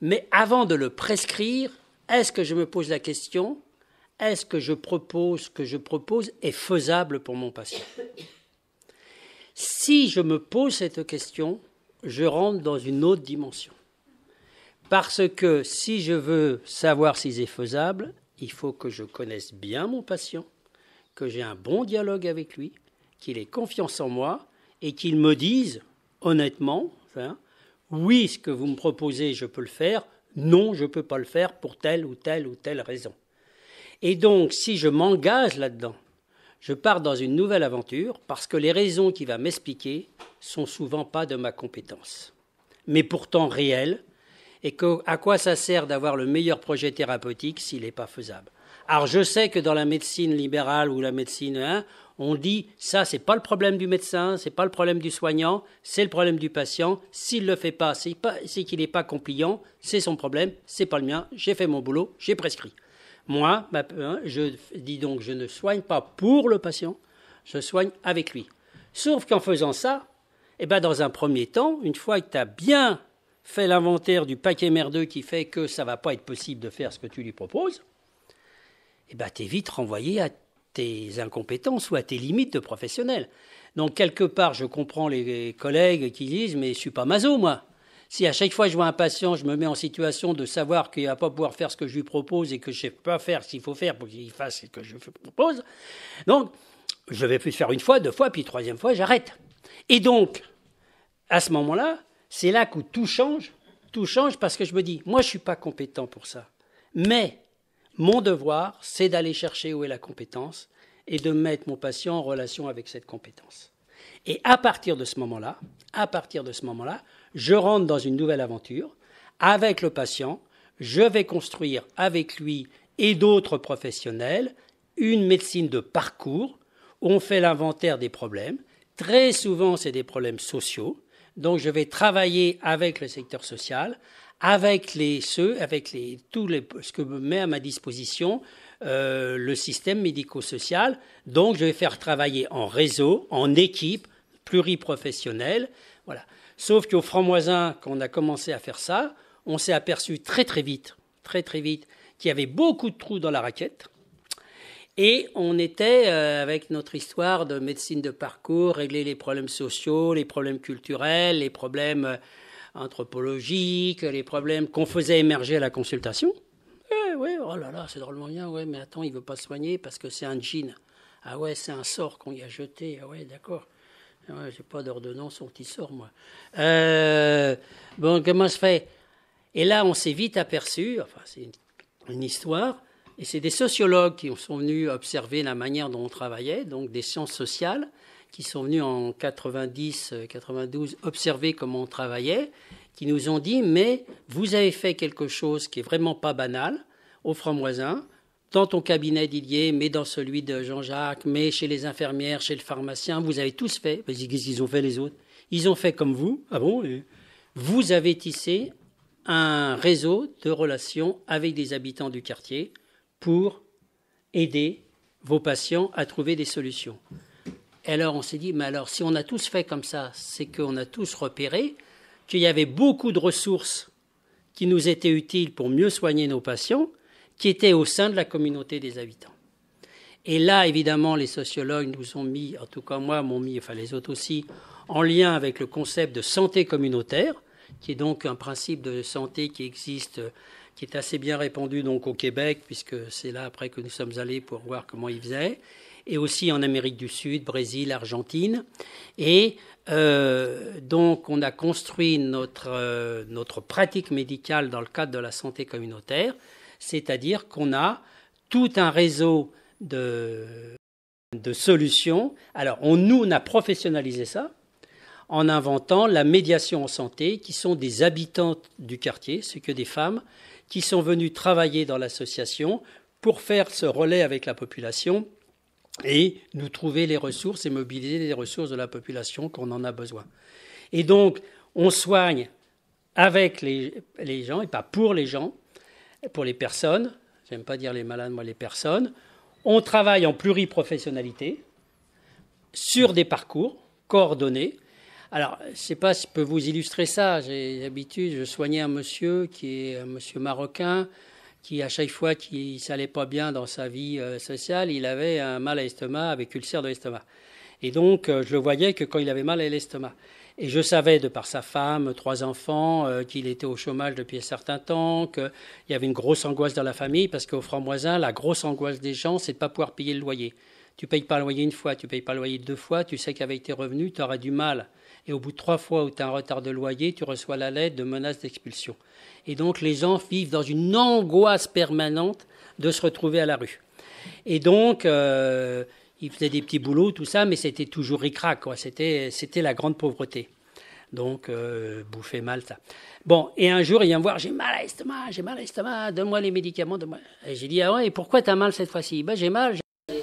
Mais avant de le prescrire, est-ce que je me pose la question, est-ce que je propose, ce que je propose est faisable pour mon patient Si je me pose cette question, je rentre dans une autre dimension. Parce que si je veux savoir si c'est faisable, il faut que je connaisse bien mon patient, que j'ai un bon dialogue avec lui, qu'il ait confiance en moi et qu'il me dise honnêtement, hein, oui, ce que vous me proposez, je peux le faire, non, je ne peux pas le faire pour telle ou telle ou telle raison. Et donc, si je m'engage là-dedans, je pars dans une nouvelle aventure parce que les raisons qu'il va m'expliquer sont souvent pas de ma compétence, mais pourtant réelles et à quoi ça sert d'avoir le meilleur projet thérapeutique s'il n'est pas faisable Alors je sais que dans la médecine libérale ou la médecine 1, hein, on dit ça c'est pas le problème du médecin, c'est pas le problème du soignant, c'est le problème du patient. S'il le fait pas, c'est, qu'il n'est pas compliant, c'est son problème, c'est pas le mien. J'ai fait mon boulot, j'ai prescrit. Moi, hein, je dis donc je ne soigne pas pour le patient, je soigne avec lui. Sauf qu'en faisant ça, eh ben dans un premier temps, une fois que tu as bien fais l'inventaire du paquet merdeux qui fait que ça va pas être possible de faire ce que tu lui proposes, eh ben, tu es vite renvoyé à tes incompétences ou à tes limites de professionnel. Donc, quelque part, je comprends les collègues qui disent Mais je suis pas maso, moi. Si à chaque fois je vois un patient, je me mets en situation de savoir qu'il va pas pouvoir faire ce que je lui propose et que je ne sais pas faire ce qu'il faut faire pour qu'il fasse ce que je lui propose, donc je vais plus faire une fois, deux fois, puis troisième fois, j'arrête. Et donc, à ce moment-là, c'est là que tout change, tout change parce que je me dis, moi je ne suis pas compétent pour ça. Mais mon devoir, c'est d'aller chercher où est la compétence et de mettre mon patient en relation avec cette compétence. Et à partir de ce moment-là, à partir de ce moment-là, je rentre dans une nouvelle aventure avec le patient. Je vais construire avec lui et d'autres professionnels une médecine de parcours. Où on fait l'inventaire des problèmes. Très souvent, c'est des problèmes sociaux. Donc je vais travailler avec le secteur social, avec les ceux, avec les, tous les, ce que me met à ma disposition euh, le système médico-social. Donc je vais faire travailler en réseau, en équipe pluriprofessionnelle. Voilà. Sauf qu'au franc quand on a commencé à faire ça, on s'est aperçu très très vite, très très vite, qu'il y avait beaucoup de trous dans la raquette et on était, euh, avec notre histoire de médecine de parcours, régler les problèmes sociaux, les problèmes culturels, les problèmes euh, anthropologiques, les problèmes qu'on faisait émerger à la consultation. Eh ouais, oh là là, c'est drôlement bien, ouais, mais attends, il veut pas soigner parce que c'est un jean. Ah ouais, c'est un sort qu'on y a jeté, ah ouais, d'accord. Je ah ouais, j'ai pas d'ordonnance, on petit sort, moi. Euh, bon, comment se fait Et là, on s'est vite aperçu, enfin, c'est une histoire, et c'est des sociologues qui sont venus observer la manière dont on travaillait, donc des sciences sociales, qui sont venus en 90-92 euh, observer comment on travaillait, qui nous ont dit, mais vous avez fait quelque chose qui est vraiment pas banal aux francs dans ton cabinet Didier, mais dans celui de Jean-Jacques, mais chez les infirmières, chez le pharmacien, vous avez tous fait. Ben, quest qu'ils ont fait les autres Ils ont fait comme vous. Ah bon Vous avez tissé un réseau de relations avec des habitants du quartier pour aider vos patients à trouver des solutions. Et alors on s'est dit, mais alors si on a tous fait comme ça, c'est qu'on a tous repéré qu'il y avait beaucoup de ressources qui nous étaient utiles pour mieux soigner nos patients, qui étaient au sein de la communauté des habitants. Et là, évidemment, les sociologues nous ont mis, en tout cas moi, m'ont mis, enfin les autres aussi, en lien avec le concept de santé communautaire, qui est donc un principe de santé qui existe qui est assez bien répandu donc au Québec, puisque c'est là après que nous sommes allés pour voir comment il faisait et aussi en Amérique du Sud, Brésil, Argentine. Et euh, donc on a construit notre, euh, notre pratique médicale dans le cadre de la santé communautaire, c'est-à-dire qu'on a tout un réseau de, de solutions. Alors on, nous, on a professionnalisé ça, en inventant la médiation en santé, qui sont des habitantes du quartier, ce que des femmes, qui sont venus travailler dans l'association pour faire ce relais avec la population et nous trouver les ressources et mobiliser les ressources de la population qu'on en a besoin. Et donc, on soigne avec les, gens et pas pour les gens, pour les personnes. J'aime pas dire les malades, moi les personnes. On travaille en pluriprofessionnalité sur des parcours coordonnés alors, je ne sais pas si je peux vous illustrer ça. J'ai l'habitude, je soignais un monsieur qui est un monsieur marocain, qui à chaque fois qu'il ne s'allait pas bien dans sa vie euh, sociale, il avait un mal à l'estomac avec ulcère de l'estomac. Et donc, euh, je le voyais que quand il avait mal à l'estomac. Et je savais, de par sa femme, trois enfants, euh, qu'il était au chômage depuis un certain temps, qu'il y avait une grosse angoisse dans la famille, parce qu'au franc-moisin, la grosse angoisse des gens, c'est de ne pas pouvoir payer le loyer. Tu payes pas le loyer une fois, tu payes pas le loyer deux fois, tu sais qu'avec tes revenus, tu auras du mal et au bout de trois fois où tu as un retard de loyer, tu reçois la lettre de menace d'expulsion. Et donc les gens vivent dans une angoisse permanente de se retrouver à la rue. Et donc, euh, ils faisaient des petits boulots, tout ça, mais c'était toujours ricrac, quoi. C'était, c'était la grande pauvreté. Donc, euh, bouffer mal, ça. Bon, et un jour, il vient me voir, j'ai mal à l'estomac, j'ai mal à l'estomac, donne-moi les médicaments, donne-moi. Et j'ai dit, ah ouais, et pourquoi t'as mal cette fois-ci Ben, j'ai mal. Ah,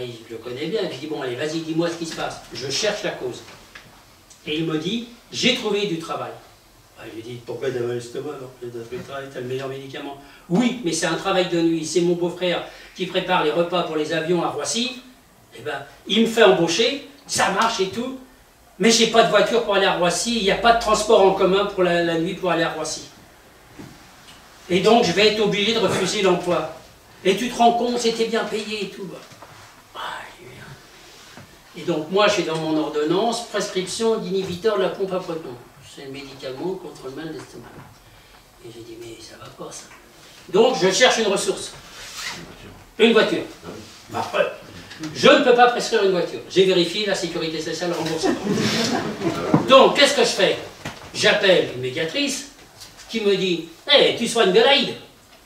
je le connais bien. Je dis, bon, allez, vas-y, dis-moi ce qui se passe. Je cherche la cause. Et il me dit, j'ai trouvé du travail. Ah, je lui dit, pourquoi d'avoir l'estomac alors Le le meilleur médicament. Oui, mais c'est un travail de nuit. C'est mon beau-frère qui prépare les repas pour les avions à Roissy. Eh ben, il me fait embaucher, ça marche et tout. Mais j'ai pas de voiture pour aller à Roissy, il n'y a pas de transport en commun pour la, la nuit pour aller à Roissy. Et donc, je vais être obligé de refuser l'emploi. Et tu te rends compte, c'était bien payé et tout. Bah. Et donc moi, j'ai dans mon ordonnance prescription d'inhibiteur de la pompe à proton. C'est un médicament contre le mal d'estomac. Et j'ai dit, mais ça va pas ça. Donc je cherche une ressource. Une voiture. Une bah, Je ne peux pas prescrire une voiture. J'ai vérifié, la sécurité sociale rembourse Donc, qu'est-ce que je fais J'appelle une médiatrice qui me dit Hé, eh, tu soignes Belaïd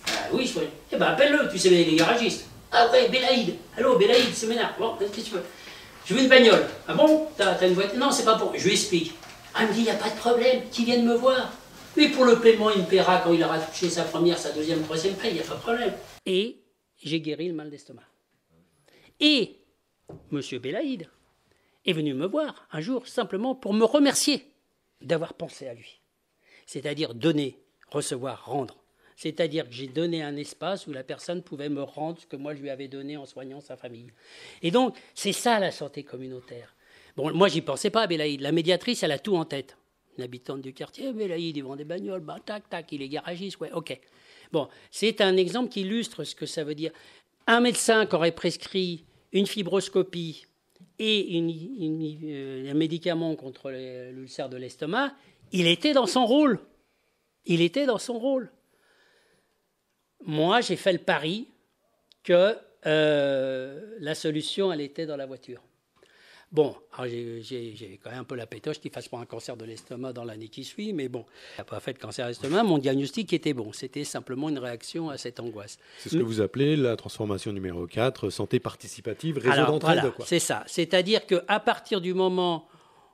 ah, Oui, je soigne. Eh bien, appelle-le, tu sais, les garagistes. Ah ouais, Bélaïde. Allô, Bélaïde, c'est ménard. Bon, qu'est-ce que tu veux je veux une bagnole. Ah bon T'as une boîte Non, c'est pas pour. Je lui explique. Elle ah, il me dit, il n'y a pas de problème, qu'il vienne me voir. Mais pour le paiement, il me paiera quand il aura touché sa première, sa deuxième, troisième paie, il n'y a pas de problème. Et j'ai guéri le mal d'estomac. Et M. Belaïd est venu me voir un jour simplement pour me remercier d'avoir pensé à lui. C'est-à-dire donner, recevoir, rendre. C'est-à-dire que j'ai donné un espace où la personne pouvait me rendre ce que moi je lui avais donné en soignant sa famille. Et donc, c'est ça la santé communautaire. Bon, moi, j'y pensais pas, Bélaïde. La médiatrice, elle a tout en tête. Une habitante du quartier, Bélaïde, il vend des bagnoles, bah, tac, tac, il est garagiste, ouais, ok. Bon, c'est un exemple qui illustre ce que ça veut dire. Un médecin qui aurait prescrit une fibroscopie et euh, un médicament contre l'ulcère de l'estomac, il était dans son rôle. Il était dans son rôle moi, j'ai fait le pari que euh, la solution, elle était dans la voiture. Bon, j'ai quand même un peu la pétoche qu'il fasse pas un cancer de l'estomac dans l'année qui suit, mais bon, il n'a pas fait de cancer de l'estomac. Mon diagnostic était bon. C'était simplement une réaction à cette angoisse. C'est ce que vous appelez la transformation numéro 4, santé participative, réseau d'entraide. c'est ça. C'est-à-dire qu'à partir du moment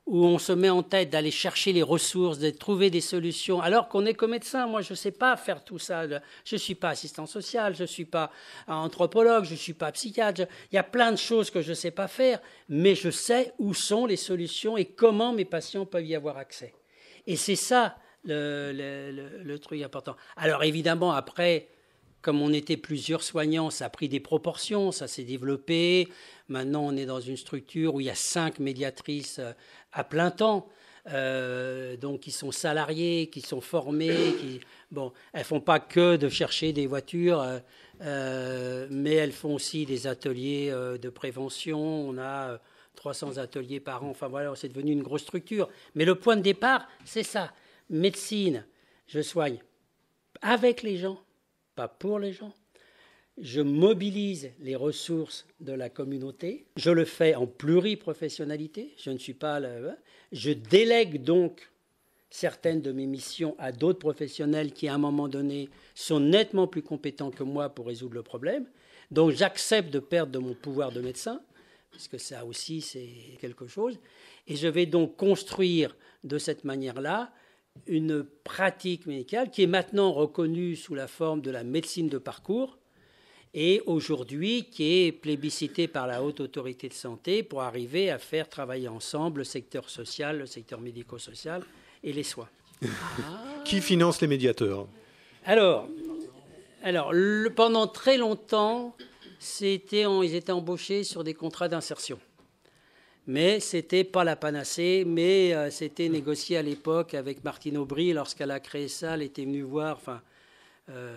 où on se met en tête d'aller chercher les ressources, de trouver des solutions, alors qu'on est que médecin. Moi, je ne sais pas faire tout ça. Je ne suis pas assistant social, je ne suis pas anthropologue, je ne suis pas psychiatre. Il y a plein de choses que je ne sais pas faire, mais je sais où sont les solutions et comment mes patients peuvent y avoir accès. Et c'est ça le, truc important. Alors évidemment, après, comme on était plusieurs soignants, ça a pris des proportions, ça s'est développé. Maintenant, on est dans une structure où il y a cinq médiatrices euh, à plein temps. Euh, donc qui sont salariées, qui sont formées. qui bon, elles font pas que de chercher des voitures, euh, mais elles font aussi des ateliers de prévention. On a 300 ateliers par an. Enfin voilà, c'est devenu une grosse structure. Mais le point de départ, c'est ça. Médecine, je soigne avec les gens, pas pour les gens. Je mobilise les ressources de la communauté. Je le fais en pluriprofessionnalité. Je ne suis pas. Le... Hein. Je délègue donc certaines de mes missions à d'autres professionnels qui, à un moment donné, sont nettement plus compétents que moi pour résoudre le problème. Donc j'accepte de perdre de mon pouvoir de médecin, parce que ça aussi c'est quelque chose. Et je vais donc construire de cette manière-là une pratique médicale qui est maintenant reconnue sous la forme de la médecine de parcours et aujourd'hui qui est plébiscitée par la haute autorité de santé pour arriver à faire travailler ensemble le secteur social, le secteur médico-social et les soins. qui finance les médiateurs Alors, alors pendant très longtemps, ils étaient embauchés sur des contrats d'insertion. Mais c'était pas la panacée, mais euh, c'était négocié à l'époque avec Martine Aubry. Lorsqu'elle a créé ça, elle était venue voir, enfin, euh,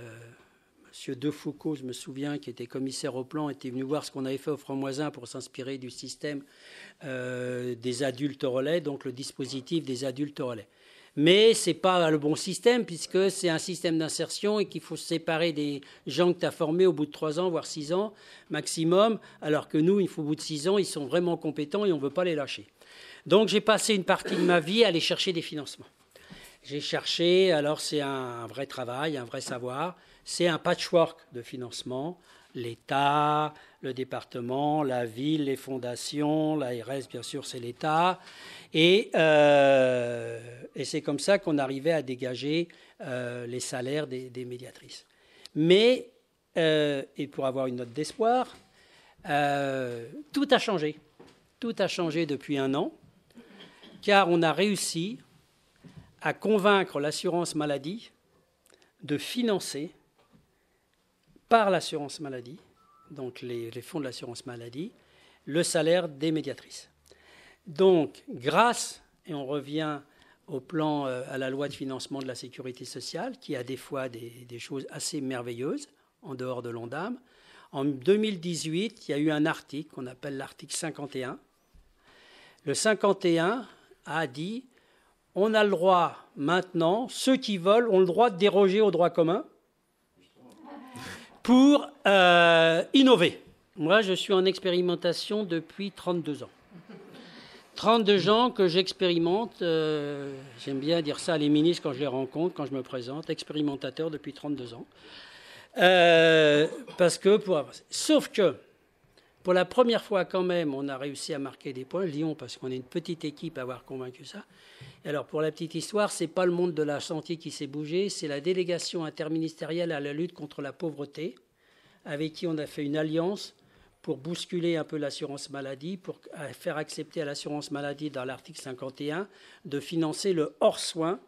Monsieur De Foucault, je me souviens, qui était commissaire au plan, était venu voir ce qu'on avait fait au franc pour s'inspirer du système euh, des adultes relais, donc le dispositif des adultes relais. Mais ce n'est pas le bon système puisque c'est un système d'insertion et qu'il faut se séparer des gens que tu as formés au bout de 3 ans, voire 6 ans maximum, alors que nous, il faut au bout de 6 ans, ils sont vraiment compétents et on ne veut pas les lâcher. Donc j'ai passé une partie de ma vie à aller chercher des financements. J'ai cherché, alors c'est un vrai travail, un vrai savoir, c'est un patchwork de financement, l'État, le département, la ville, les fondations, l'ARS, bien sûr, c'est l'État. Euh, et, c'est comme ça qu'on arrivait à dégager euh, les salaires des, médiatrices. Mais, euh, et pour avoir une note d'espoir, tout a changé. Tout a changé depuis un an, car on a réussi à convaincre l'assurance maladie de financer par l'assurance maladie donc les, fonds de l'assurance maladie, le salaire des médiatrices. Donc, grâce, et on revient au plan, euh, à la loi de financement de la sécurité sociale, qui a des fois des, choses assez merveilleuses en dehors de l'ONDAM. En 2018, il y a eu un article qu'on appelle l'article 51. Le 51 a dit on a le droit maintenant, ceux qui veulent ont le droit de déroger au droit commun pour euh, innover. Moi, je suis en expérimentation depuis 32 ans. 32 gens que j'expérimente, euh, j'aime bien dire ça à les ministres quand je les rencontre, quand je me présente, expérimentateur depuis 32 ans. Euh, parce que pour Sauf que, pour la première fois quand même, on a réussi à marquer des points. Lyon, parce qu'on est une petite équipe à avoir convaincu ça. Alors, pour la petite histoire, ce n'est pas le monde de la santé qui s'est bougé, c'est la délégation interministérielle à la lutte contre la pauvreté, avec qui on a fait une alliance pour bousculer un peu l'assurance maladie, pour euh, faire accepter à l'assurance maladie, dans l'article 51, de financer le hors-soin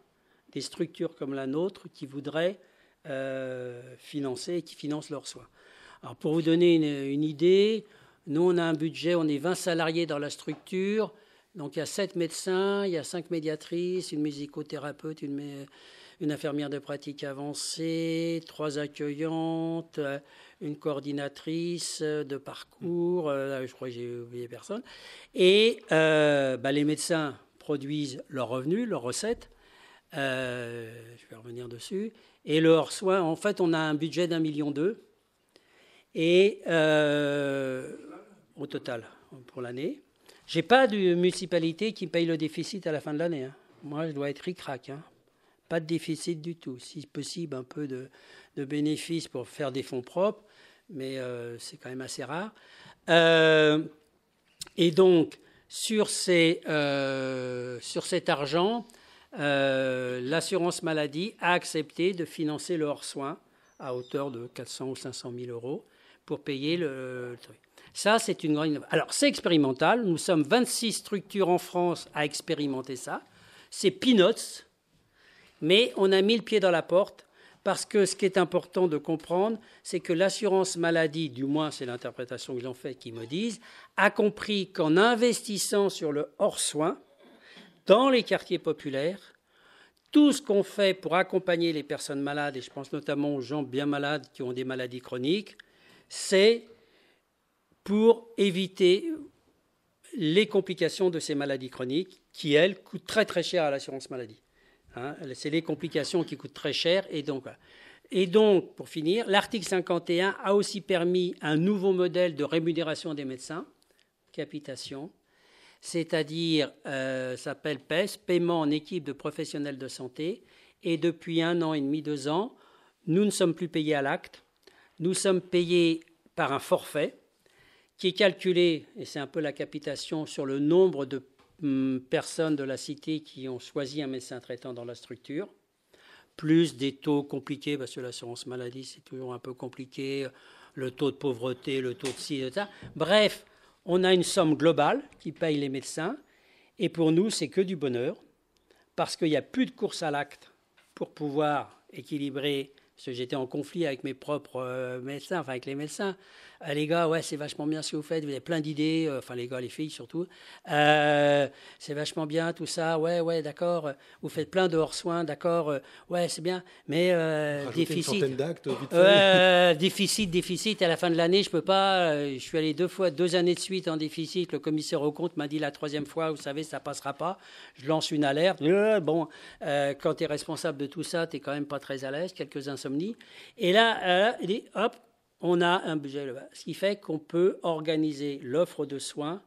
des structures comme la nôtre qui voudraient euh, financer et qui financent leurs soins. Alors, pour vous donner une, une idée, nous, on a un budget, on est 20 salariés dans la structure. Donc il y a sept médecins, il y a cinq médiatrices, une musicothérapeute, une, une infirmière de pratique avancée, trois accueillantes, euh, une coordinatrice euh, de parcours, euh, je crois que j'ai oublié personne. Et bah, les médecins produisent leurs revenus, leurs recettes. je vais revenir dessus. Et le hors en fait, on a un budget d'un million d'eux. Et au total pour l'année. J'ai pas de municipalité qui paye le déficit à la fin de l'année. Hein. Moi, je dois être ricrac. Hein. Pas de déficit du tout. Si possible, un peu de, bénéfices pour faire des fonds propres, mais euh, c'est quand même assez rare. Euh, et donc, sur, ces, euh, sur cet argent, l'assurance maladie a accepté de financer leurs soins à hauteur de 400 ou 500 000 euros pour payer le truc. Ça, c'est une grande. Alors, c'est expérimental. Nous sommes 26 structures en France à expérimenter ça. C'est peanuts, mais on a mis le pied dans la porte parce que ce qui est important de comprendre, c'est que l'assurance maladie, du moins c'est l'interprétation que j'en fais, qui me disent, a compris qu'en investissant sur le hors-soin, dans les quartiers populaires, tout ce qu'on fait pour accompagner les personnes malades, et je pense notamment aux gens bien malades qui ont des maladies chroniques, c'est pour éviter les complications de ces maladies chroniques qui, elles, coûtent très très cher à l'assurance maladie. Hein. c'est les complications qui coûtent très cher. Et donc, et pour finir, l'article 51 a aussi permis un nouveau modèle de rémunération des médecins, capitation, c'est-à-dire, euh, s'appelle PES, paiement en équipe de professionnels de santé. Et depuis un an et demi, deux ans, nous ne sommes plus payés à l'acte, nous sommes payés par un forfait qui est calculé, et c'est un peu la capitation, sur le nombre de hum, personnes de la cité qui ont choisi un médecin traitant dans la structure, plus des taux compliqués, parce que l'assurance maladie, c'est toujours un peu compliqué, le taux de pauvreté, le taux de ci, de ça. Bref, on a une somme globale qui paye les médecins, et pour nous, c'est que du bonheur, parce qu'il n'y a plus de course à l'acte pour pouvoir équilibrer, parce que j'étais en conflit avec mes propres euh, médecins, enfin avec les médecins, euh, les gars, ouais, c'est vachement bien ce que vous faites, vous avez plein d'idées, euh, enfin les gars, les filles surtout, euh, c'est vachement bien tout ça, ouais, ouais, d'accord, vous faites plein de hors-soins, d'accord, ouais, c'est bien, mais euh, déficit. Une d'actes, vite déficit, déficit, à la fin de l'année, je peux pas, je suis allé deux fois, deux années de suite en déficit, le commissaire au compte m'a dit la troisième fois, vous savez, ça passera pas, je lance une alerte, bon, quand tu es responsable de tout ça, tu n'es quand même pas très à l'aise, quelques insomnies. Et là, il dit, hop, on a un budget Ce qui fait qu'on peut organiser l'offre de soins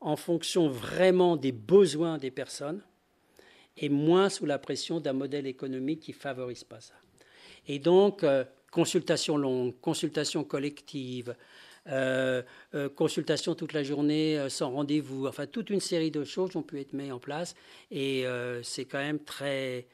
en fonction vraiment des besoins des personnes et moins sous la pression d'un modèle économique qui ne favorise pas ça. Et donc, euh, consultation longue, consultation collective, euh, euh, consultation toute la journée sans rendez-vous, enfin, toute une série de choses ont pu être mises en place et c'est quand même très,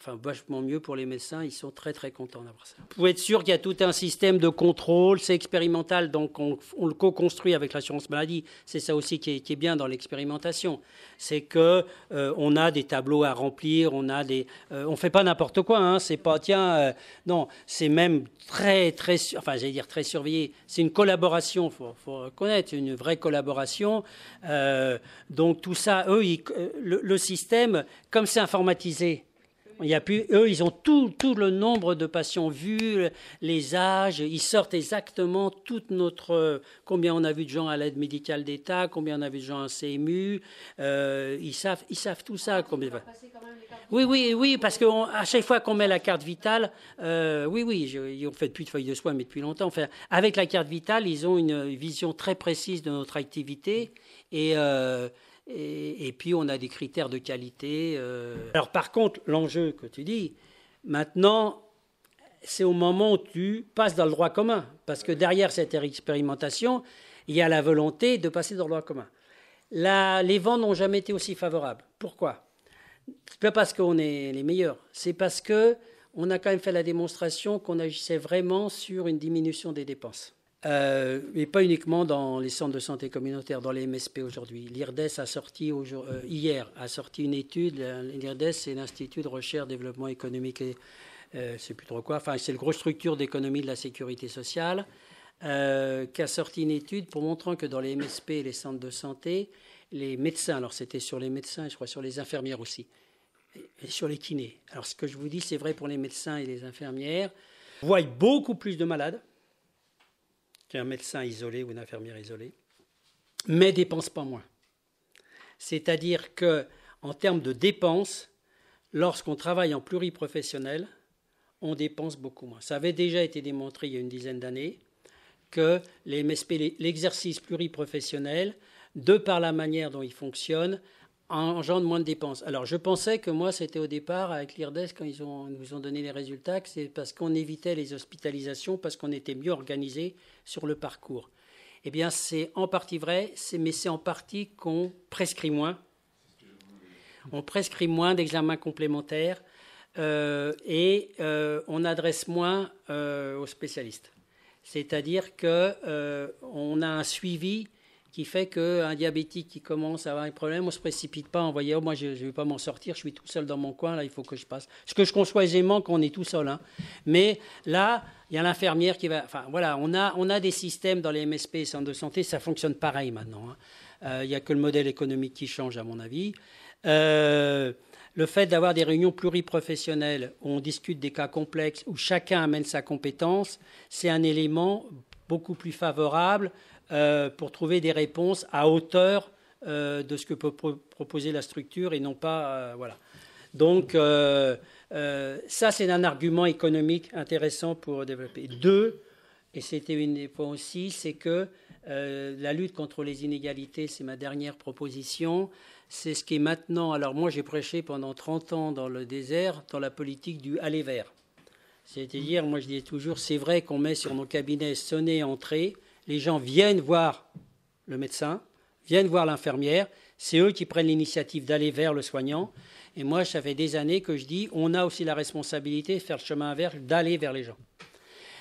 enfin vachement mieux pour les médecins. Ils sont très très contents d'avoir ça. Vous pouvez être sûr qu'il y a tout un système de contrôle. C'est expérimental, donc on, le co-construit avec l'assurance maladie. C'est ça aussi qui est, bien dans l'expérimentation. C'est que euh, on a des tableaux à remplir, on a des, euh, on fait pas n'importe quoi. Hein. c'est pas tiens, euh, non, c'est même très très, enfin j'allais dire très surveillé. C'est une collaboration, faut, faut reconnaître, une vraie collaboration. donc tout ça, eux, le système, comme c'est informatisé il y a plus, eux, ils ont tout, tout le nombre de patients vus, les âges, ils sortent exactement toute notre. Combien on a vu de gens à l'aide médicale d'État, combien on a vu de gens en CMU, euh, ils, savent, ils savent tout ça. Combien... Oui, oui, oui, parce qu'à chaque fois qu'on met la carte vitale, euh, oui, oui, ils ont fait plus de feuilles de soins, mais depuis longtemps. Enfin, avec la carte vitale, ils ont une vision très précise de notre activité et. Euh, et, puis, on a des critères de qualité. Euh. Alors, par contre, l'enjeu que tu dis, maintenant, c'est au moment où tu passes dans le droit commun. Parce que derrière cette expérimentation, il y a la volonté de passer dans le droit commun. les vents n'ont jamais été aussi favorables. Pourquoi n'est pas parce qu'on est les meilleurs, c'est parce que on a quand même fait la démonstration qu'on agissait vraiment sur une diminution des dépenses. Euh, mais pas uniquement dans les centres de santé communautaire, dans les MSP aujourd'hui. L'IRDES a sorti euh, hier a sorti une étude. L'IRDES, c'est l'Institut de recherche, développement économique et c'est euh, plus trop quoi. Enfin, c'est le grosse structure d'économie de la sécurité sociale qui a sorti une étude pour montrer que dans les MSP et les centres de santé, les médecins, alors c'était sur les médecins je crois sur les infirmières aussi, et sur les kinés. Alors ce que je vous dis, c'est vrai pour les médecins et les infirmières, voient beaucoup plus de malades un médecin isolé ou une infirmière isolée, mais dépense pas moins. C'est-à-dire que en termes de dépenses, lorsqu'on travaille en pluriprofessionnel, on dépense beaucoup moins. Ça avait déjà été démontré il y a une dizaine d'années que l'exercice pluriprofessionnel, de par la manière dont il fonctionne, engendre moins de dépenses. Alors je pensais que moi c'était au départ avec l'IRDES quand ils nous ont donné les résultats, que c'est parce qu'on évitait les hospitalisations, parce qu'on était mieux organisé sur le parcours. Eh bien c'est en partie vrai, mais c'est en partie qu'on prescrit moins. On prescrit moins d'examens complémentaires euh, et euh, on adresse moins euh, aux spécialistes. C'est-à-dire qu'on a un suivi qui fait qu'un diabétique qui commence à avoir un problème, on ne se précipite pas en voyant, moi je ne vais pas m'en sortir, je suis tout seul dans mon coin, là il faut que je passe. Ce que je conçois aisément qu'on est tout seul. Hein. Mais là, il y a l'infirmière qui va... Enfin voilà, on a, on a des systèmes dans les MSP et centres de santé, ça fonctionne pareil maintenant. Hein. Euh, il n'y a que le modèle économique qui change à mon avis. Euh, le fait d'avoir des réunions pluriprofessionnelles où on discute des cas complexes, où chacun amène sa compétence, c'est un élément beaucoup plus favorable euh, pour trouver des réponses à hauteur euh, de ce que peut proposer la structure et non pas. Euh, voilà. Donc, ça, c'est un argument économique intéressant pour développer. Deux, et c'était une des points aussi, c'est que la lutte contre les inégalités, c'est ma dernière proposition. C'est ce qui est maintenant. Alors, moi, j'ai prêché pendant 30 ans dans le désert, dans la politique du aller vers. C'est-à-dire, moi, je disais toujours, c'est vrai qu'on met sur nos cabinets sonner, entrer les gens viennent voir le médecin, viennent voir l'infirmière, c'est eux qui prennent l'initiative d'aller vers le soignant. Et moi, ça fait des années que je dis, on a aussi la responsabilité de faire le chemin inverse, d'aller vers les gens.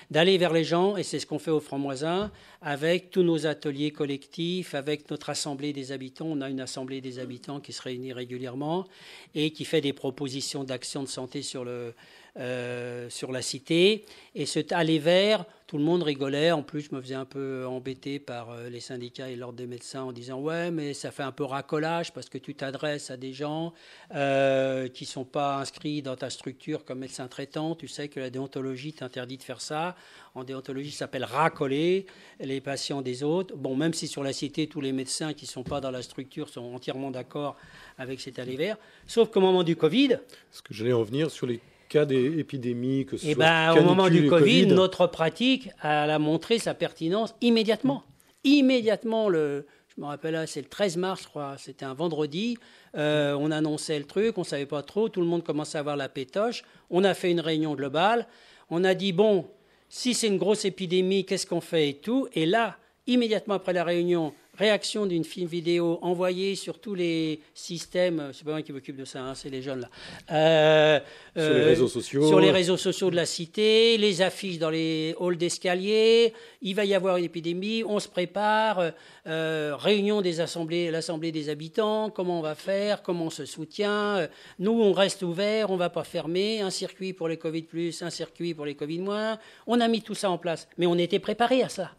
D'aller vers les gens, et c'est ce qu'on fait au Franc-Moisin, avec tous nos ateliers collectifs, avec notre assemblée des habitants. On a une assemblée des habitants qui se réunit régulièrement et qui fait des propositions d'action de santé sur le, euh, sur la cité. Et cet aller vers, tout le monde rigolait. En plus, je me faisais un peu embêter par euh, les syndicats et l'ordre des médecins en disant Ouais, mais ça fait un peu racolage parce que tu t'adresses à des gens euh, qui ne sont pas inscrits dans ta structure comme médecin traitant. Tu sais que la déontologie t'interdit de faire ça. En déontologie, ça s'appelle racoler les patients des autres. Bon, même si sur la cité, tous les médecins qui ne sont pas dans la structure sont entièrement d'accord avec cet aller vers. Sauf qu'au moment du Covid. Ce que j'allais en venir sur les cas d'épidémie, que ce eh soit ben, au moment du COVID, notre pratique a montré sa pertinence immédiatement. Immédiatement, le, je me rappelle, c'est le 13 mars, je crois, c'était un vendredi. Euh, on annonçait le truc, on ne savait pas trop, tout le monde commençait à avoir la pétoche. On a fait une réunion globale. On a dit, bon, si c'est une grosse épidémie, qu'est-ce qu'on fait et tout. Et là, immédiatement après la réunion, réaction d'une film vidéo envoyée sur tous les systèmes, c'est pas moi qui m'occupe de ça, hein, c'est les jeunes là. Euh, sur les euh, réseaux sociaux. Sur les réseaux sociaux de la cité, les affiches dans les halls d'escalier, il va y avoir une épidémie, on se prépare, euh, réunion des assemblées, l'assemblée des habitants, comment on va faire, comment on se soutient, nous on reste ouvert, on va pas fermer, un circuit pour les Covid plus, un circuit pour les Covid moins, on a mis tout ça en place, mais on était préparé à ça.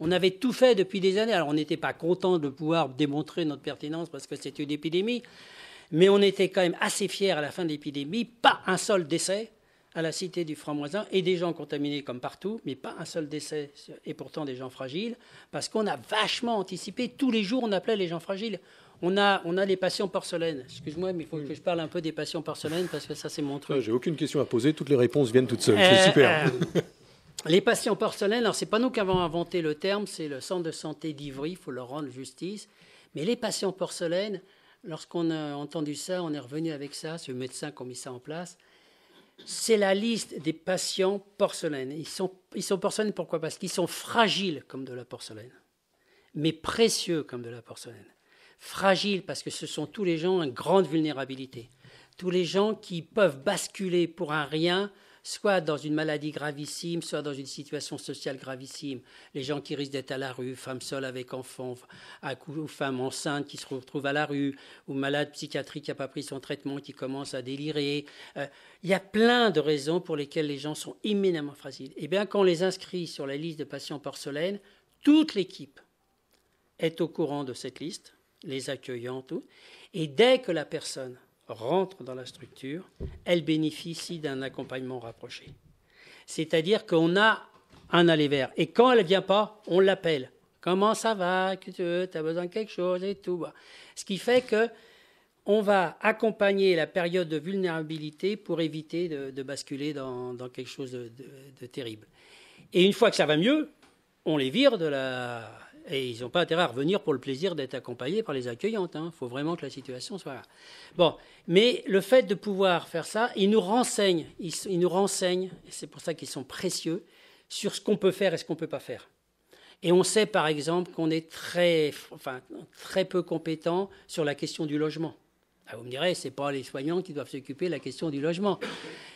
On avait tout fait depuis des années. Alors on n'était pas content de pouvoir démontrer notre pertinence parce que c'était une épidémie, mais on était quand même assez fiers à la fin de l'épidémie. Pas un seul décès à la cité du Framoisin et des gens contaminés comme partout, mais pas un seul décès et pourtant des gens fragiles, parce qu'on a vachement anticipé. Tous les jours, on appelait les gens fragiles. On a, on a les patients porcelaines. Excuse-moi, mais il faut que je parle un peu des patients porcelaines parce que ça, c'est mon truc. Ah, j'ai aucune question à poser. Toutes les réponses viennent toutes seules. Euh, c'est super. Euh, les patients porcelaines, alors n'est pas nous qui avons inventé le terme, c'est le centre de santé d'Ivry, il faut leur rendre justice. Mais les patients porcelaines, lorsqu'on a entendu ça, on est revenu avec ça, ce médecin qui a mis ça en place. C'est la liste des patients porcelaines. Ils sont, ils sont porcelaines pourquoi Parce qu'ils sont fragiles comme de la porcelaine, mais précieux comme de la porcelaine. Fragiles parce que ce sont tous les gens en grande vulnérabilité, tous les gens qui peuvent basculer pour un rien soit dans une maladie gravissime, soit dans une situation sociale gravissime. Les gens qui risquent d'être à la rue, femmes seules avec enfants, ou femmes enceintes qui se retrouvent à la rue, ou malades psychiatriques qui n'ont pas pris son traitement, qui commencent à délirer. Euh, il y a plein de raisons pour lesquelles les gens sont éminemment fragiles. Et eh bien quand on les inscrit sur la liste de patients porcelaine, toute l'équipe est au courant de cette liste, les accueillants, tout. Et dès que la personne rentre dans la structure, elle bénéficie d'un accompagnement rapproché. C'est-à-dire qu'on a un aller vers. Et quand elle ne vient pas, on l'appelle. Comment ça va Tu as besoin de quelque chose et tout. Bah. Ce qui fait que on va accompagner la période de vulnérabilité pour éviter de, basculer dans, quelque chose de terrible. Et une fois que ça va mieux, on les vire de la, et ils n'ont pas intérêt à revenir pour le plaisir d'être accompagnés par les accueillantes. Il hein. faut vraiment que la situation soit là. Bon, mais le fait de pouvoir faire ça, ils nous renseignent. Ils, nous renseignent, et c'est pour ça qu'ils sont précieux, sur ce qu'on peut faire et ce qu'on ne peut pas faire. Et on sait par exemple qu'on est très, enfin, très peu compétent sur la question du logement. Ah, vous me direz, ce n'est pas les soignants qui doivent s'occuper de la question du logement.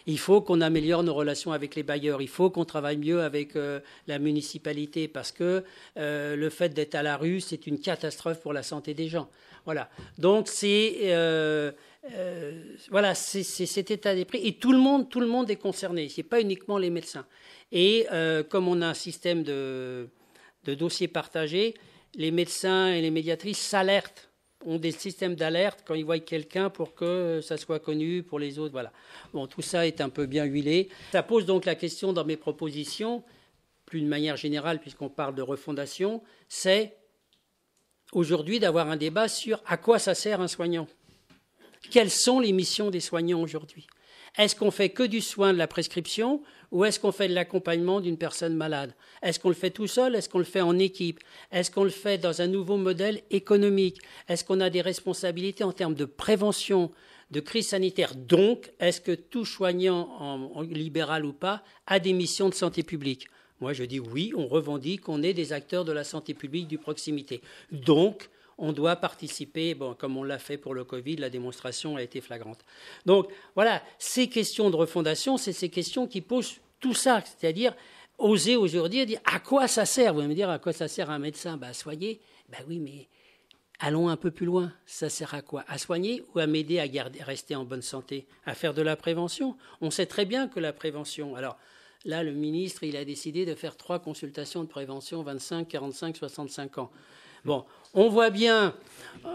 Il faut qu'on améliore nos relations avec les bailleurs. Il faut qu'on travaille mieux avec euh, la municipalité parce que euh, le fait d'être à la rue, c'est une catastrophe pour la santé des gens. Voilà. Donc c'est euh, c'est cet état des prix et tout le monde, tout le monde est concerné. Ce n'est pas uniquement les médecins. Et comme on a un système de, de dossiers partagés, les médecins et les médiatrices s'alertent ont des systèmes d'alerte quand ils voient quelqu'un pour que euh, ça soit connu pour les autres. Voilà. Bon, tout ça est un peu bien huilé. Ça pose donc la question dans mes propositions, plus de manière générale, puisqu'on parle de refondation, c'est aujourd'hui d'avoir un débat sur à quoi ça sert un soignant. Quelles sont les missions des soignants aujourd'hui Est-ce qu'on fait que du soin de la prescription ou est-ce qu'on fait de l'accompagnement d'une personne malade Est-ce qu'on le fait tout seul Est-ce qu'on le fait en équipe Est-ce qu'on le fait dans un nouveau modèle économique Est-ce qu'on a des responsabilités en termes de prévention de crise sanitaire. Donc, est-ce que tout soignant, libéral ou pas, a des missions de santé publique Moi, je dis oui, on revendique, qu'on est des acteurs de la santé publique, du proximité. Donc, on doit participer, comme on l'a fait pour le Covid, la démonstration a été flagrante. Donc voilà, ces questions de refondation, c'est ces questions qui posent tout ça, c'est-à-dire oser aujourd'hui dire à quoi ça sert Vous allez me dire à quoi ça sert un médecin bah, à soigner ben oui, mais allons un peu plus loin. Ça sert à quoi À soigner ou à m'aider à rester en bonne santé À faire de la prévention On sait très bien que la prévention. Alors là, le ministre, il a décidé de faire trois consultations de prévention 25, 45, 65 ans. Bon, on voit bien, euh,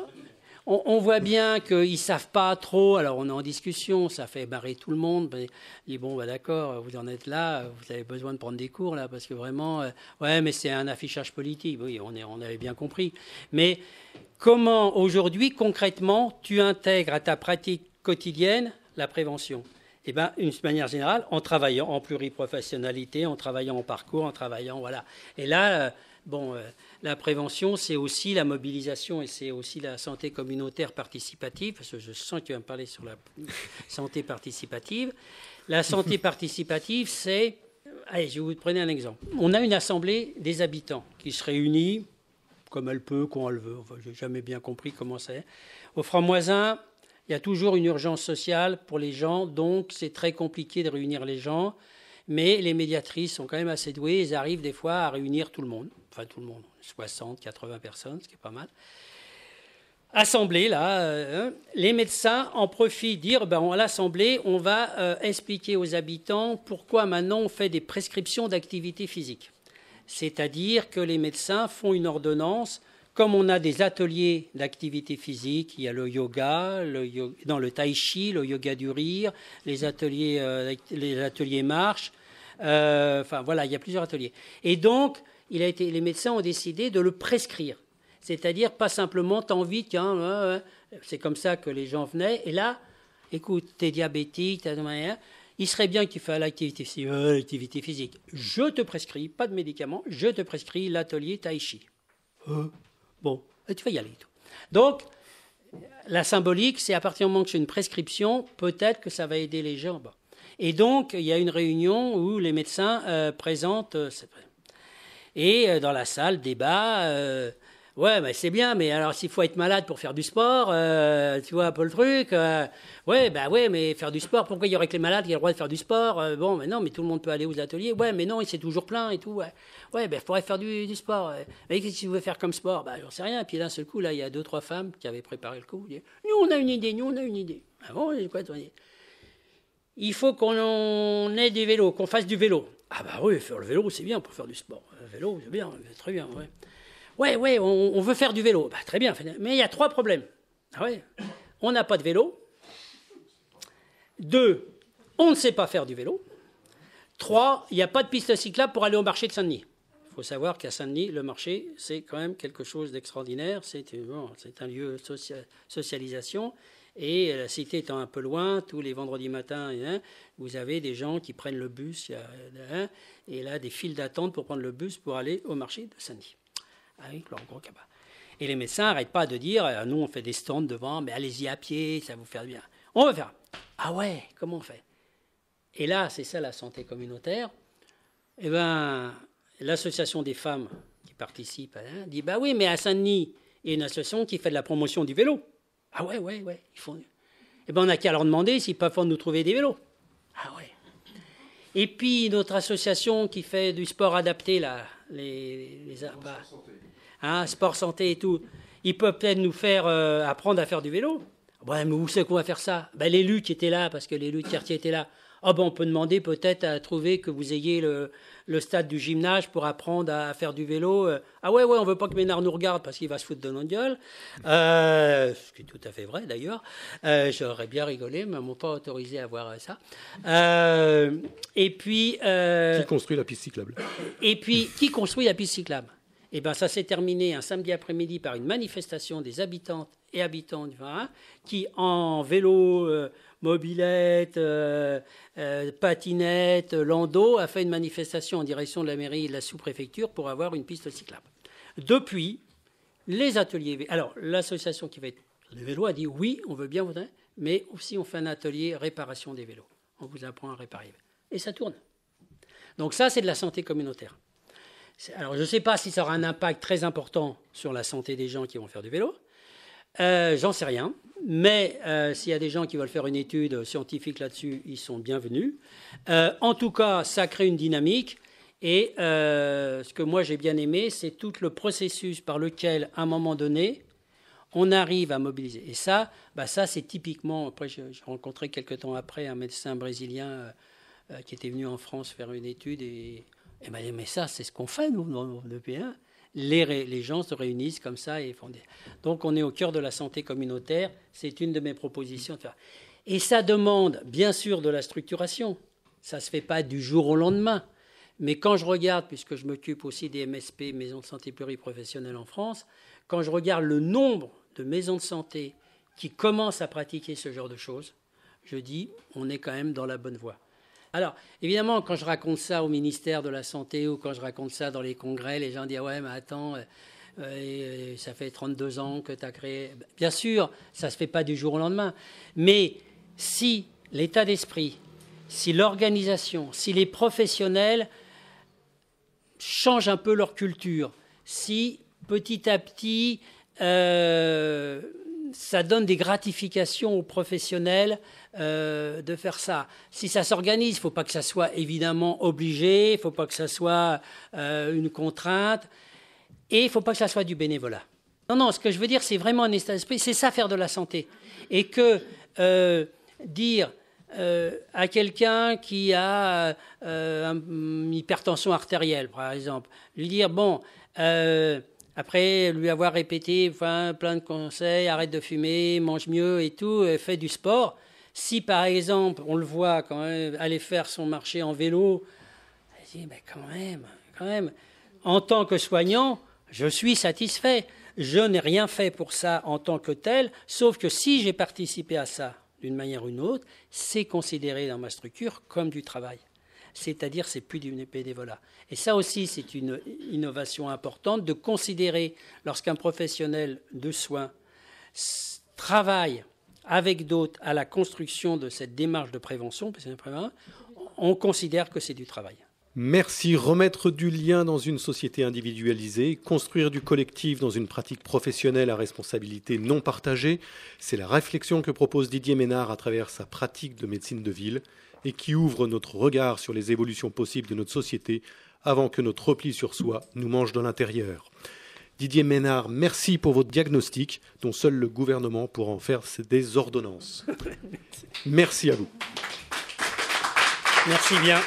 on, voit bien qu'ils ne savent pas trop. Alors, on est en discussion, ça fait barrer tout le monde. Mais, ben, dit, bon, bah, d'accord, vous en êtes là, vous avez besoin de prendre des cours, là, parce que vraiment, euh, ouais, mais c'est un affichage politique. Oui, on, avait bien compris. Mais comment, aujourd'hui, concrètement, tu intègres à ta pratique quotidienne la prévention eh bien d'une manière générale, en travaillant en pluriprofessionnalité, en travaillant en parcours, en travaillant, voilà. Et là, euh, Bon, euh, la prévention, c'est aussi la mobilisation et c'est aussi la santé communautaire participative, parce que je sens que tu vas me parler sur la santé participative. La santé participative, c'est... Allez, je vais vous prendre un exemple. On a une assemblée des habitants qui se réunit comme elle peut, quand elle veut. Enfin, je n'ai jamais bien compris comment c'est. Au franc-moisin, il y a toujours une urgence sociale pour les gens, donc c'est très compliqué de réunir les gens. Mais les médiatrices sont quand même assez douées, elles arrivent des fois à réunir tout le monde enfin tout le monde, 60, 80 personnes, ce qui est pas mal. Assemblée, là, euh, hein. les médecins en profitent, dire, ben, à l'assemblée, on va euh, expliquer aux habitants pourquoi maintenant on fait des prescriptions d'activité physique. C'est-à-dire que les médecins font une ordonnance, comme on a des ateliers d'activité physique, il y a le yoga, le, dans le tai chi, le yoga du rire, les ateliers, euh, les ateliers marche, euh, enfin voilà, il y a plusieurs ateliers. Et donc, les médecins ont décidé de le prescrire. C'est-à-dire pas simplement tant vite, c'est comme ça que les gens venaient. Et là, écoute, t'es diabétique, t'as de manière, il serait bien que tu fasses euh, l'activité physique, Je te prescris, pas de médicaments, je te prescris l'atelier Tai euh, bon, tu vas y aller. Tout. Donc, la symbolique, c'est à partir du moment que c'est une prescription, peut-être que ça va aider les gens. Et donc, il y a une réunion où les médecins euh, présentent. Euh, et euh, dans la salle, débat. ouais, bah, c'est bien, mais alors s'il faut être malade pour faire du sport, tu vois un peu le truc. ouais, bah ouais, mais faire du sport, pourquoi il y aurait que les malades qui aient le droit de faire du sport Bon, mais non, mais tout le monde peut aller aux ateliers. Ouais, mais non, il s'est toujours plein et tout. Ouais, ouais ben il faudrait faire du, du sport. Mais qu'est-ce que tu veux faire comme sport Bah, j'en sais rien. Et puis d'un seul coup, là, il y a deux, trois femmes qui avaient préparé le coup. nous, on a une idée, nous, on a une idée. Ah bon, quoi, il faut qu'on ait des vélos, qu'on fasse du vélo. Ah bah oui, faire le vélo, c'est bien pour faire du sport. Le euh, vélo, c'est bien, très bien, ouais. Ouais, on, veut faire du vélo. Bah, très bien, mais il y a trois problèmes. Ah On n'a pas de vélo. Deux, on ne sait pas faire du vélo. Trois, il n'y a pas de piste cyclable pour aller au marché de Saint-Denis. Il faut savoir qu'à Saint-Denis, le marché, c'est quand même quelque chose d'extraordinaire. C'est un lieu de socialisation. Et euh, la cité étant un peu loin, tous les vendredis matins, vous avez des gens qui prennent le bus, et là, des files d'attente pour prendre le bus pour aller au marché de samedi, avec leur gros cabas. Et les médecins n'arrêtent pas de dire, euh, nous on fait des stands devant, mais allez-y à pied, ça va vous faire bien. On va faire. Ah ouais, comment on fait Et là, c'est ça la santé communautaire. Eh bien, l'association des femmes qui participe hein, dit, bah oui, mais à Saint-Denis, il y a une association qui fait de la promotion du vélo. Ah ouais, ouais, ouais, ils font. Eh bien, on n'a qu'à leur demander s'ils peuvent nous trouver des vélos. Ah ouais. Et puis, notre association qui fait du sport adapté, là, les, les sport hein, santé et tout, ils peuvent peut-être nous faire euh, apprendre à faire du vélo. Ouais, mais où c'est qu'on va faire ça ben, L'élu qui était là, parce que l'élu de quartier était là. Ah ben on peut demander peut-être à trouver que vous ayez le, stade du gymnase pour apprendre à faire du vélo. Euh, ah ouais, ouais, on veut pas que Ménard nous regarde parce qu'il va se foutre de nos euh, ce qui est tout à fait vrai d'ailleurs. Euh, j'aurais bien rigolé, mais ils m'ont pas autorisé à voir ça. et puis... qui construit la piste cyclable Et puis, qui construit la piste cyclable eh ben, ça s'est terminé un samedi après-midi par une manifestation des habitantes et habitants du vin qui, en vélo, mobilette, euh, euh, patinette, landau, a fait une manifestation en direction de la mairie et de la sous-préfecture pour avoir une piste cyclable. Depuis, les ateliers. Alors, l'association qui va être le vélo a dit oui, on veut bien vous mais aussi on fait un atelier réparation des vélos. On vous apprend à réparer. Et ça tourne. Donc, ça, c'est de la santé communautaire. Alors, je ne sais pas si ça aura un impact très important sur la santé des gens qui vont faire du vélo. Euh, j'en sais rien. Mais euh, s'il y a des gens qui veulent faire une étude scientifique là-dessus, ils sont bienvenus. Euh, en tout cas, ça crée une dynamique. Et ce que moi j'ai bien aimé, c'est tout le processus par lequel, à un moment donné, on arrive à mobiliser. Et ça, bah ça c'est typiquement. Après, j'ai rencontré quelques temps après un médecin brésilien qui était venu en France faire une étude et m'a dit mais ça, c'est ce qu'on fait, nous, depuis. Hein les, gens se réunissent comme ça et font Donc on est au cœur de la santé communautaire, c'est une de mes propositions Et ça demande bien sûr de la structuration, ça ne se fait pas du jour au lendemain, mais quand je regarde, puisque je m'occupe aussi des MSP, maisons de santé pluriprofessionnelles en France, quand je regarde le nombre de maisons de santé qui commencent à pratiquer ce genre de choses, je dis on est quand même dans la bonne voie. Alors, évidemment, quand je raconte ça au ministère de la Santé ou quand je raconte ça dans les congrès, les gens disent Ouais, mais attends, euh, euh, ça fait 32 ans que tu as créé. Bien sûr, ça ne se fait pas du jour au lendemain. Mais si l'état d'esprit, si l'organisation, si les professionnels changent un peu leur culture, si petit à petit, euh, ça donne des gratifications aux professionnels euh, de faire ça. Si ça s'organise, il ne faut pas que ça soit évidemment obligé, il ne faut pas que ça soit euh, une contrainte, et il ne faut pas que ça soit du bénévolat. Non, non, ce que je veux dire, c'est vraiment un état d'esprit, c'est ça faire de la santé. Et que euh, dire à quelqu'un qui a une hypertension artérielle, par exemple, lui dire, bon, après lui avoir répété plein de conseils, arrête de fumer, mange mieux et tout, fais du sport, si par exemple, on le voit quand même, aller faire son marché en vélo, elle dit, mais quand même, quand même, en tant que soignant, je suis satisfait. Je n'ai rien fait pour ça en tant que tel, sauf que si j'ai participé à ça d'une manière ou d'une autre, c'est considéré dans ma structure comme du travail. C'est-à-dire, c'est plus du bénévolat. Et ça aussi, c'est une innovation importante de considérer lorsqu'un professionnel de soins travaille avec d'autres à la construction de cette démarche de prévention, on considère que c'est du travail. Merci. Remettre du lien dans une société individualisée, construire du collectif dans une pratique professionnelle à responsabilité non partagée, c'est la réflexion que propose Didier Ménard à travers sa pratique de médecine de ville et qui ouvre notre regard sur les évolutions possibles de notre société avant que notre repli sur soi nous mange de l'intérieur. Didier Ménard, merci pour votre diagnostic dont seul le gouvernement pourra en faire des ordonnances. merci à vous. Merci bien.